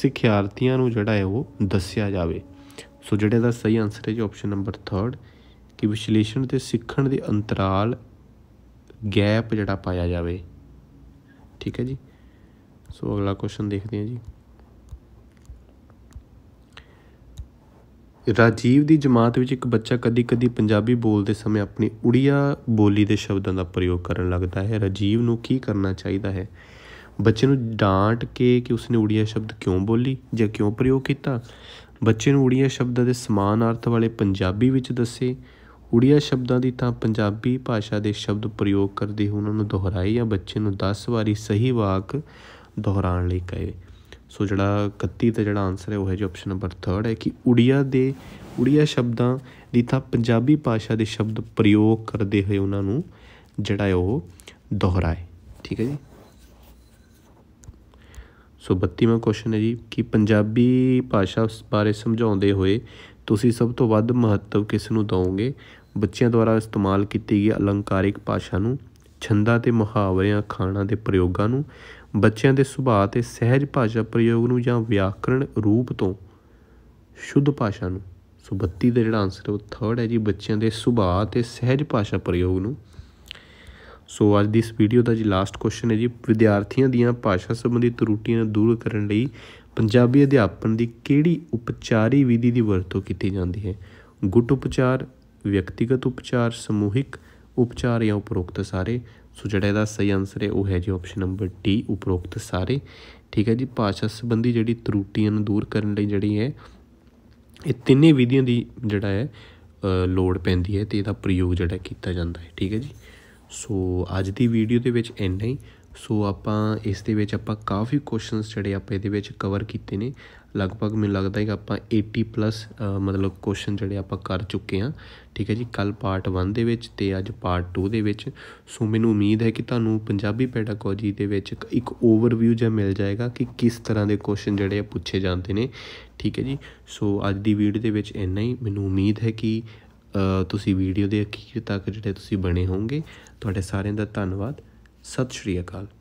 ਸਿੱਖਿਆਰਥੀਆਂ ਨੂੰ ਜਿਹੜਾ ਹੈ ਉਹ ਦੱਸਿਆ ਜਾਵੇ ਸੋ ਜਿਹੜੇ ਦਾ ਸਹੀ ਆਨਸਰ ਹੈ ਜੀ ਆਪਸ਼ਨ ਨੰਬਰ 3 ਕਿ ਵਿਸ਼ਲੇਸ਼ਣ ਤੇ ਸਿੱਖਣ ਦੇ ਅੰਤਰਾਲ ਗੈਪ ਜਿਹੜਾ ਪਾਇਆ ਜਾਵੇ ਠੀਕ ਹੈ ਜੀ ਸੋ ਅਗਲਾ ਕੁਐਸਚਨ ਦੇਖਦੇ ਹਾਂ ਜੀ ਰਾਜੀਵ ਦੀ ਜਮਾਤ ਵਿੱਚ ਇੱਕ ਬੱਚਾ ਕਦੀ-ਕਦੀ ਪੰਜਾਬੀ ਬੋਲਦੇ ਸਮੇਂ ਆਪਣੀ ਉੜੀਆ ਬੋਲੀ ਦੇ ਸ਼ਬਦਾਂ ਦਾ ਪ੍ਰਯੋਗ ਕਰਨ ਲੱਗਦਾ ਹੈ ਰਾਜੀਵ ਨੂੰ ਕੀ ਕਰਨਾ ਚਾਹੀਦਾ ਹੈ ਬੱਚੇ ਨੂੰ ਡਾਂਟ ਕੇ ਕਿ ਉਸਨੇ ਉੜੀਆ ਸ਼ਬਦ ਕਿਉਂ ਬੋਲੀ ਜਾਂ ਕਿਉਂ ਪ੍ਰਯੋਗ ਕੀਤਾ ਬੱਚੇ ਨੂੰ ਉੜੀਆ ਸ਼ਬਦਾਂ ਦੇ ਸਮਾਨ ਅਰਥ ਵਾਲੇ ਪੰਜਾਬੀ ਵਿੱਚ ਦੱਸੇ ਉੜੀਆ ਸ਼ਬਦਾਂ ਦੀ ਤਾਂ ਪੰਜਾਬੀ ਭਾਸ਼ਾ ਦੇ ਸ਼ਬਦ ਪ੍ਰਯੋਗ ਕਰਦੇ ਉਹਨਾਂ ਨੂੰ ਦੁਹਰਾਏ ਜਾਂ ਬੱਚੇ ਨੂੰ 10 ਵਾਰੀ ਸਹੀ ਵਾਕ ਦੁਹਰਾਉਣ ਲਈ ਕਹੇ ਸੋ ਜਿਹੜਾ 31 ਤੇ ਜਿਹੜਾ ਆਨਸਰ ਹੈ ਉਹ ਹੈ ਜੀ ਆਪਸ਼ਨ ਨੰਬਰ 3 ਹੈ ਕਿ ਉੜੀਆ ਦੇ ਉੜੀਆ ਸ਼ਬਦਾਂ ਦੀ ਤਾਂ ਪੰਜਾਬੀ ਭਾਸ਼ਾ ਦੇ ਸ਼ਬਦ ਪ੍ਰਯੋਗ ਕਰਦੇ ਹੋਏ ਉਹਨਾਂ ਨੂੰ ਜਿਹੜਾ ਉਹ ਦੁਹਰਾਏ ਠੀਕ ਹੈ ਜੀ ਸੋ 32ਵਾਂ ਕੁਐਸਚਨ ਹੈ ਜੀ ਕਿ ਪੰਜਾਬੀ ਭਾਸ਼ਾ ਬਾਰੇ ਸਮਝਾਉਂਦੇ ਹੋਏ ਤੁਸੀਂ ਸਭ ਤੋਂ ਵੱਧ ਮਹੱਤਵ ਕਿਸ ਨੂੰ ਦਿਓਗੇ ਬੱਚਿਆਂ ਦੁਆਰਾ ਇਸਤੇਮਾਲ ਕੀਤੀ ਗਈ ਅਲੰਕਾਰਿਕ ਭਾਸ਼ਾ ਨੂੰ ਛੰਦਾਂ ਤੇ ਮੁਹਾਵਰਿਆਂ ਖਾਣਾ ਦੇ ਪ੍ਰਯੋਗਾਂ ਨੂੰ ਬੱਚਿਆਂ ਦੇ ਸੁਭਾਅ ਤੇ ਸਹਿਜ ਭਾਸ਼ਾ ਪ੍ਰਯੋਗ ਨੂੰ ਜਾਂ ਵਿਆਕਰਣ ਰੂਪ ਤੋਂ ਸ਼ੁੱਧ ਭਾਸ਼ਾ ਨੂੰ ਸੋ 32 ਦਾ ਜਿਹੜਾ ਆਨਸਰ ਉਹ ਥਰਡ ਹੈ ਜੀ ਬੱਚਿਆਂ ਦੇ ਸੁਭਾਅ ਤੇ ਸਹਿਜ ਭਾਸ਼ਾ ਪ੍ਰਯੋਗ ਨੂੰ ਸੋ ਅੱਜ ਦੀ ਇਸ ਵੀਡੀਓ ਦਾ ਜੀ ਲਾਸਟ ਕੁਐਸਚਨ ਹੈ ਜੀ ਵਿਦਿਆਰਥੀਆਂ ਦੀਆਂ ਭਾਸ਼ਾ ਸੰਬੰਧੀ ਤਰੁੱਟੀਆਂ ਦੂਰ ਕਰਨ ਲਈ ਪੰਜਾਬੀ ਅਧਿਆਪਨ ਦੀ ਕਿਹੜੀ ਉਪਚਾਰੀ ਵਿਧੀ ਦੀ ਵਰਤੋਂ ਕੀਤੀ ਜਾਂਦੀ ਹੈ ਗੁੱਟ ਉਪਚਾਰ ਵਿਅਕਤੀਗਤ ਉਪਚਾਰ ਸਮੂਹਿਕ ਉਪਚਾਰ ਜਾਂ ਉਪਰੋਕਤ ਸਾਰੇ ਸੋ ਜਿਹੜਾ ਇਹਦਾ ਸਹੀ ਆਨਸਰ ਹੈ ਉਹ ਹੈ ਜੀ ਆਪਸ਼ਨ ਨੰਬਰ ਡੀ ਉਪਰੋਕਤ ਸਾਰੇ ਠੀਕ ਹੈ ਜੀ ਭਾਸ਼ਾ ਸੰਬੰਧੀ ਜਿਹੜੀ ਤਰੁੱਟੀਆਂ ਨੂੰ ਦੂਰ ਕਰਨ ਲਈ ਜਿਹੜੀ ਹੈ ਇਹ ਤਿੰਨੇ ਵਿਧੀਆਂ ਦੀ ਜਿਹੜਾ ਹੈ ਲੋੜ ਪੈਂਦੀ ਹੈ ਤੇ ਇਹਦਾ ਪ੍ਰਯੋਗ ਜਿਹੜਾ ਕੀਤਾ ਜਾਂਦਾ ਹੈ ਠੀਕ ਹੈ ਜੀ ਸੋ ਅੱਜ ਦੀ ਵੀਡੀਓ ਦੇ ਵਿੱਚ ਇੰਨਾ ਹੀ ਸੋ ਆਪਾਂ ਇਸ ਦੇ ਵਿੱਚ ਆਪਾਂ ਕਾਫੀ ਕੁਐਸਚਨਸ ਜਿਹੜੇ ਆਪਾਂ ਇਹਦੇ ਵਿੱਚ ਕਵਰ ਕੀਤੇ ਨੇ ਲਗਭਗ ਮੈਨੂੰ ਲੱਗਦਾ ਹੈ ਕਿ ਆਪਾਂ 80 ਪਲੱਸ ਮਤਲਬ ਕੁਐਸਚਨ ਜਿਹੜੇ ਆਪਾਂ ਕਰ ਚੁੱਕੇ ਹਾਂ ਠੀਕ ਹੈ ਜੀ ਕੱਲ ਪਾਰਟ 1 ਦੇ ਵਿੱਚ ਤੇ ਅੱਜ ਪਾਰਟ 2 ਦੇ ਵਿੱਚ ਸੋ ਮੈਨੂੰ ਉਮੀਦ ਹੈ ਕਿ ਤੁਹਾਨੂੰ ਪੰਜਾਬੀ ਪੈਡਾਗੋਜੀ ਦੇ ਵਿੱਚ ਇੱਕ ਓਵਰਵਿਊ ਜਿਹਾ ਮਿਲ ਜਾਏਗਾ ਕਿ ਕਿਸ ਤਰ੍ਹਾਂ ਦੇ ਕੁਐਸਚਨ ਜਿਹੜੇ ਆ ਪੁੱਛੇ ਜਾਂਦੇ ਨੇ ਠੀਕ ਹੈ ਜੀ ਸੋ ਅੱਜ ਦੀ ਵੀਡੀਓ ਦੇ ਵਿੱਚ ਇੰਨਾ ਹੀ ਮੈਨੂੰ ਉਮੀਦ ਹੈ ਕਿ ਤੁਸੀਂ ਵੀਡੀਓ ਦੇ ਅਖੀਰ ਤੱਕ ਜਿਹੜੇ ਤੁਸੀਂ ਬਣੇ ਹੋਵੋਗੇ ਤੁਹਾਡੇ ਸਾਰਿਆਂ ਦਾ ਧੰਨਵਾਦ ਸਤਿ ਸ਼੍ਰੀ ਅਕਾਲ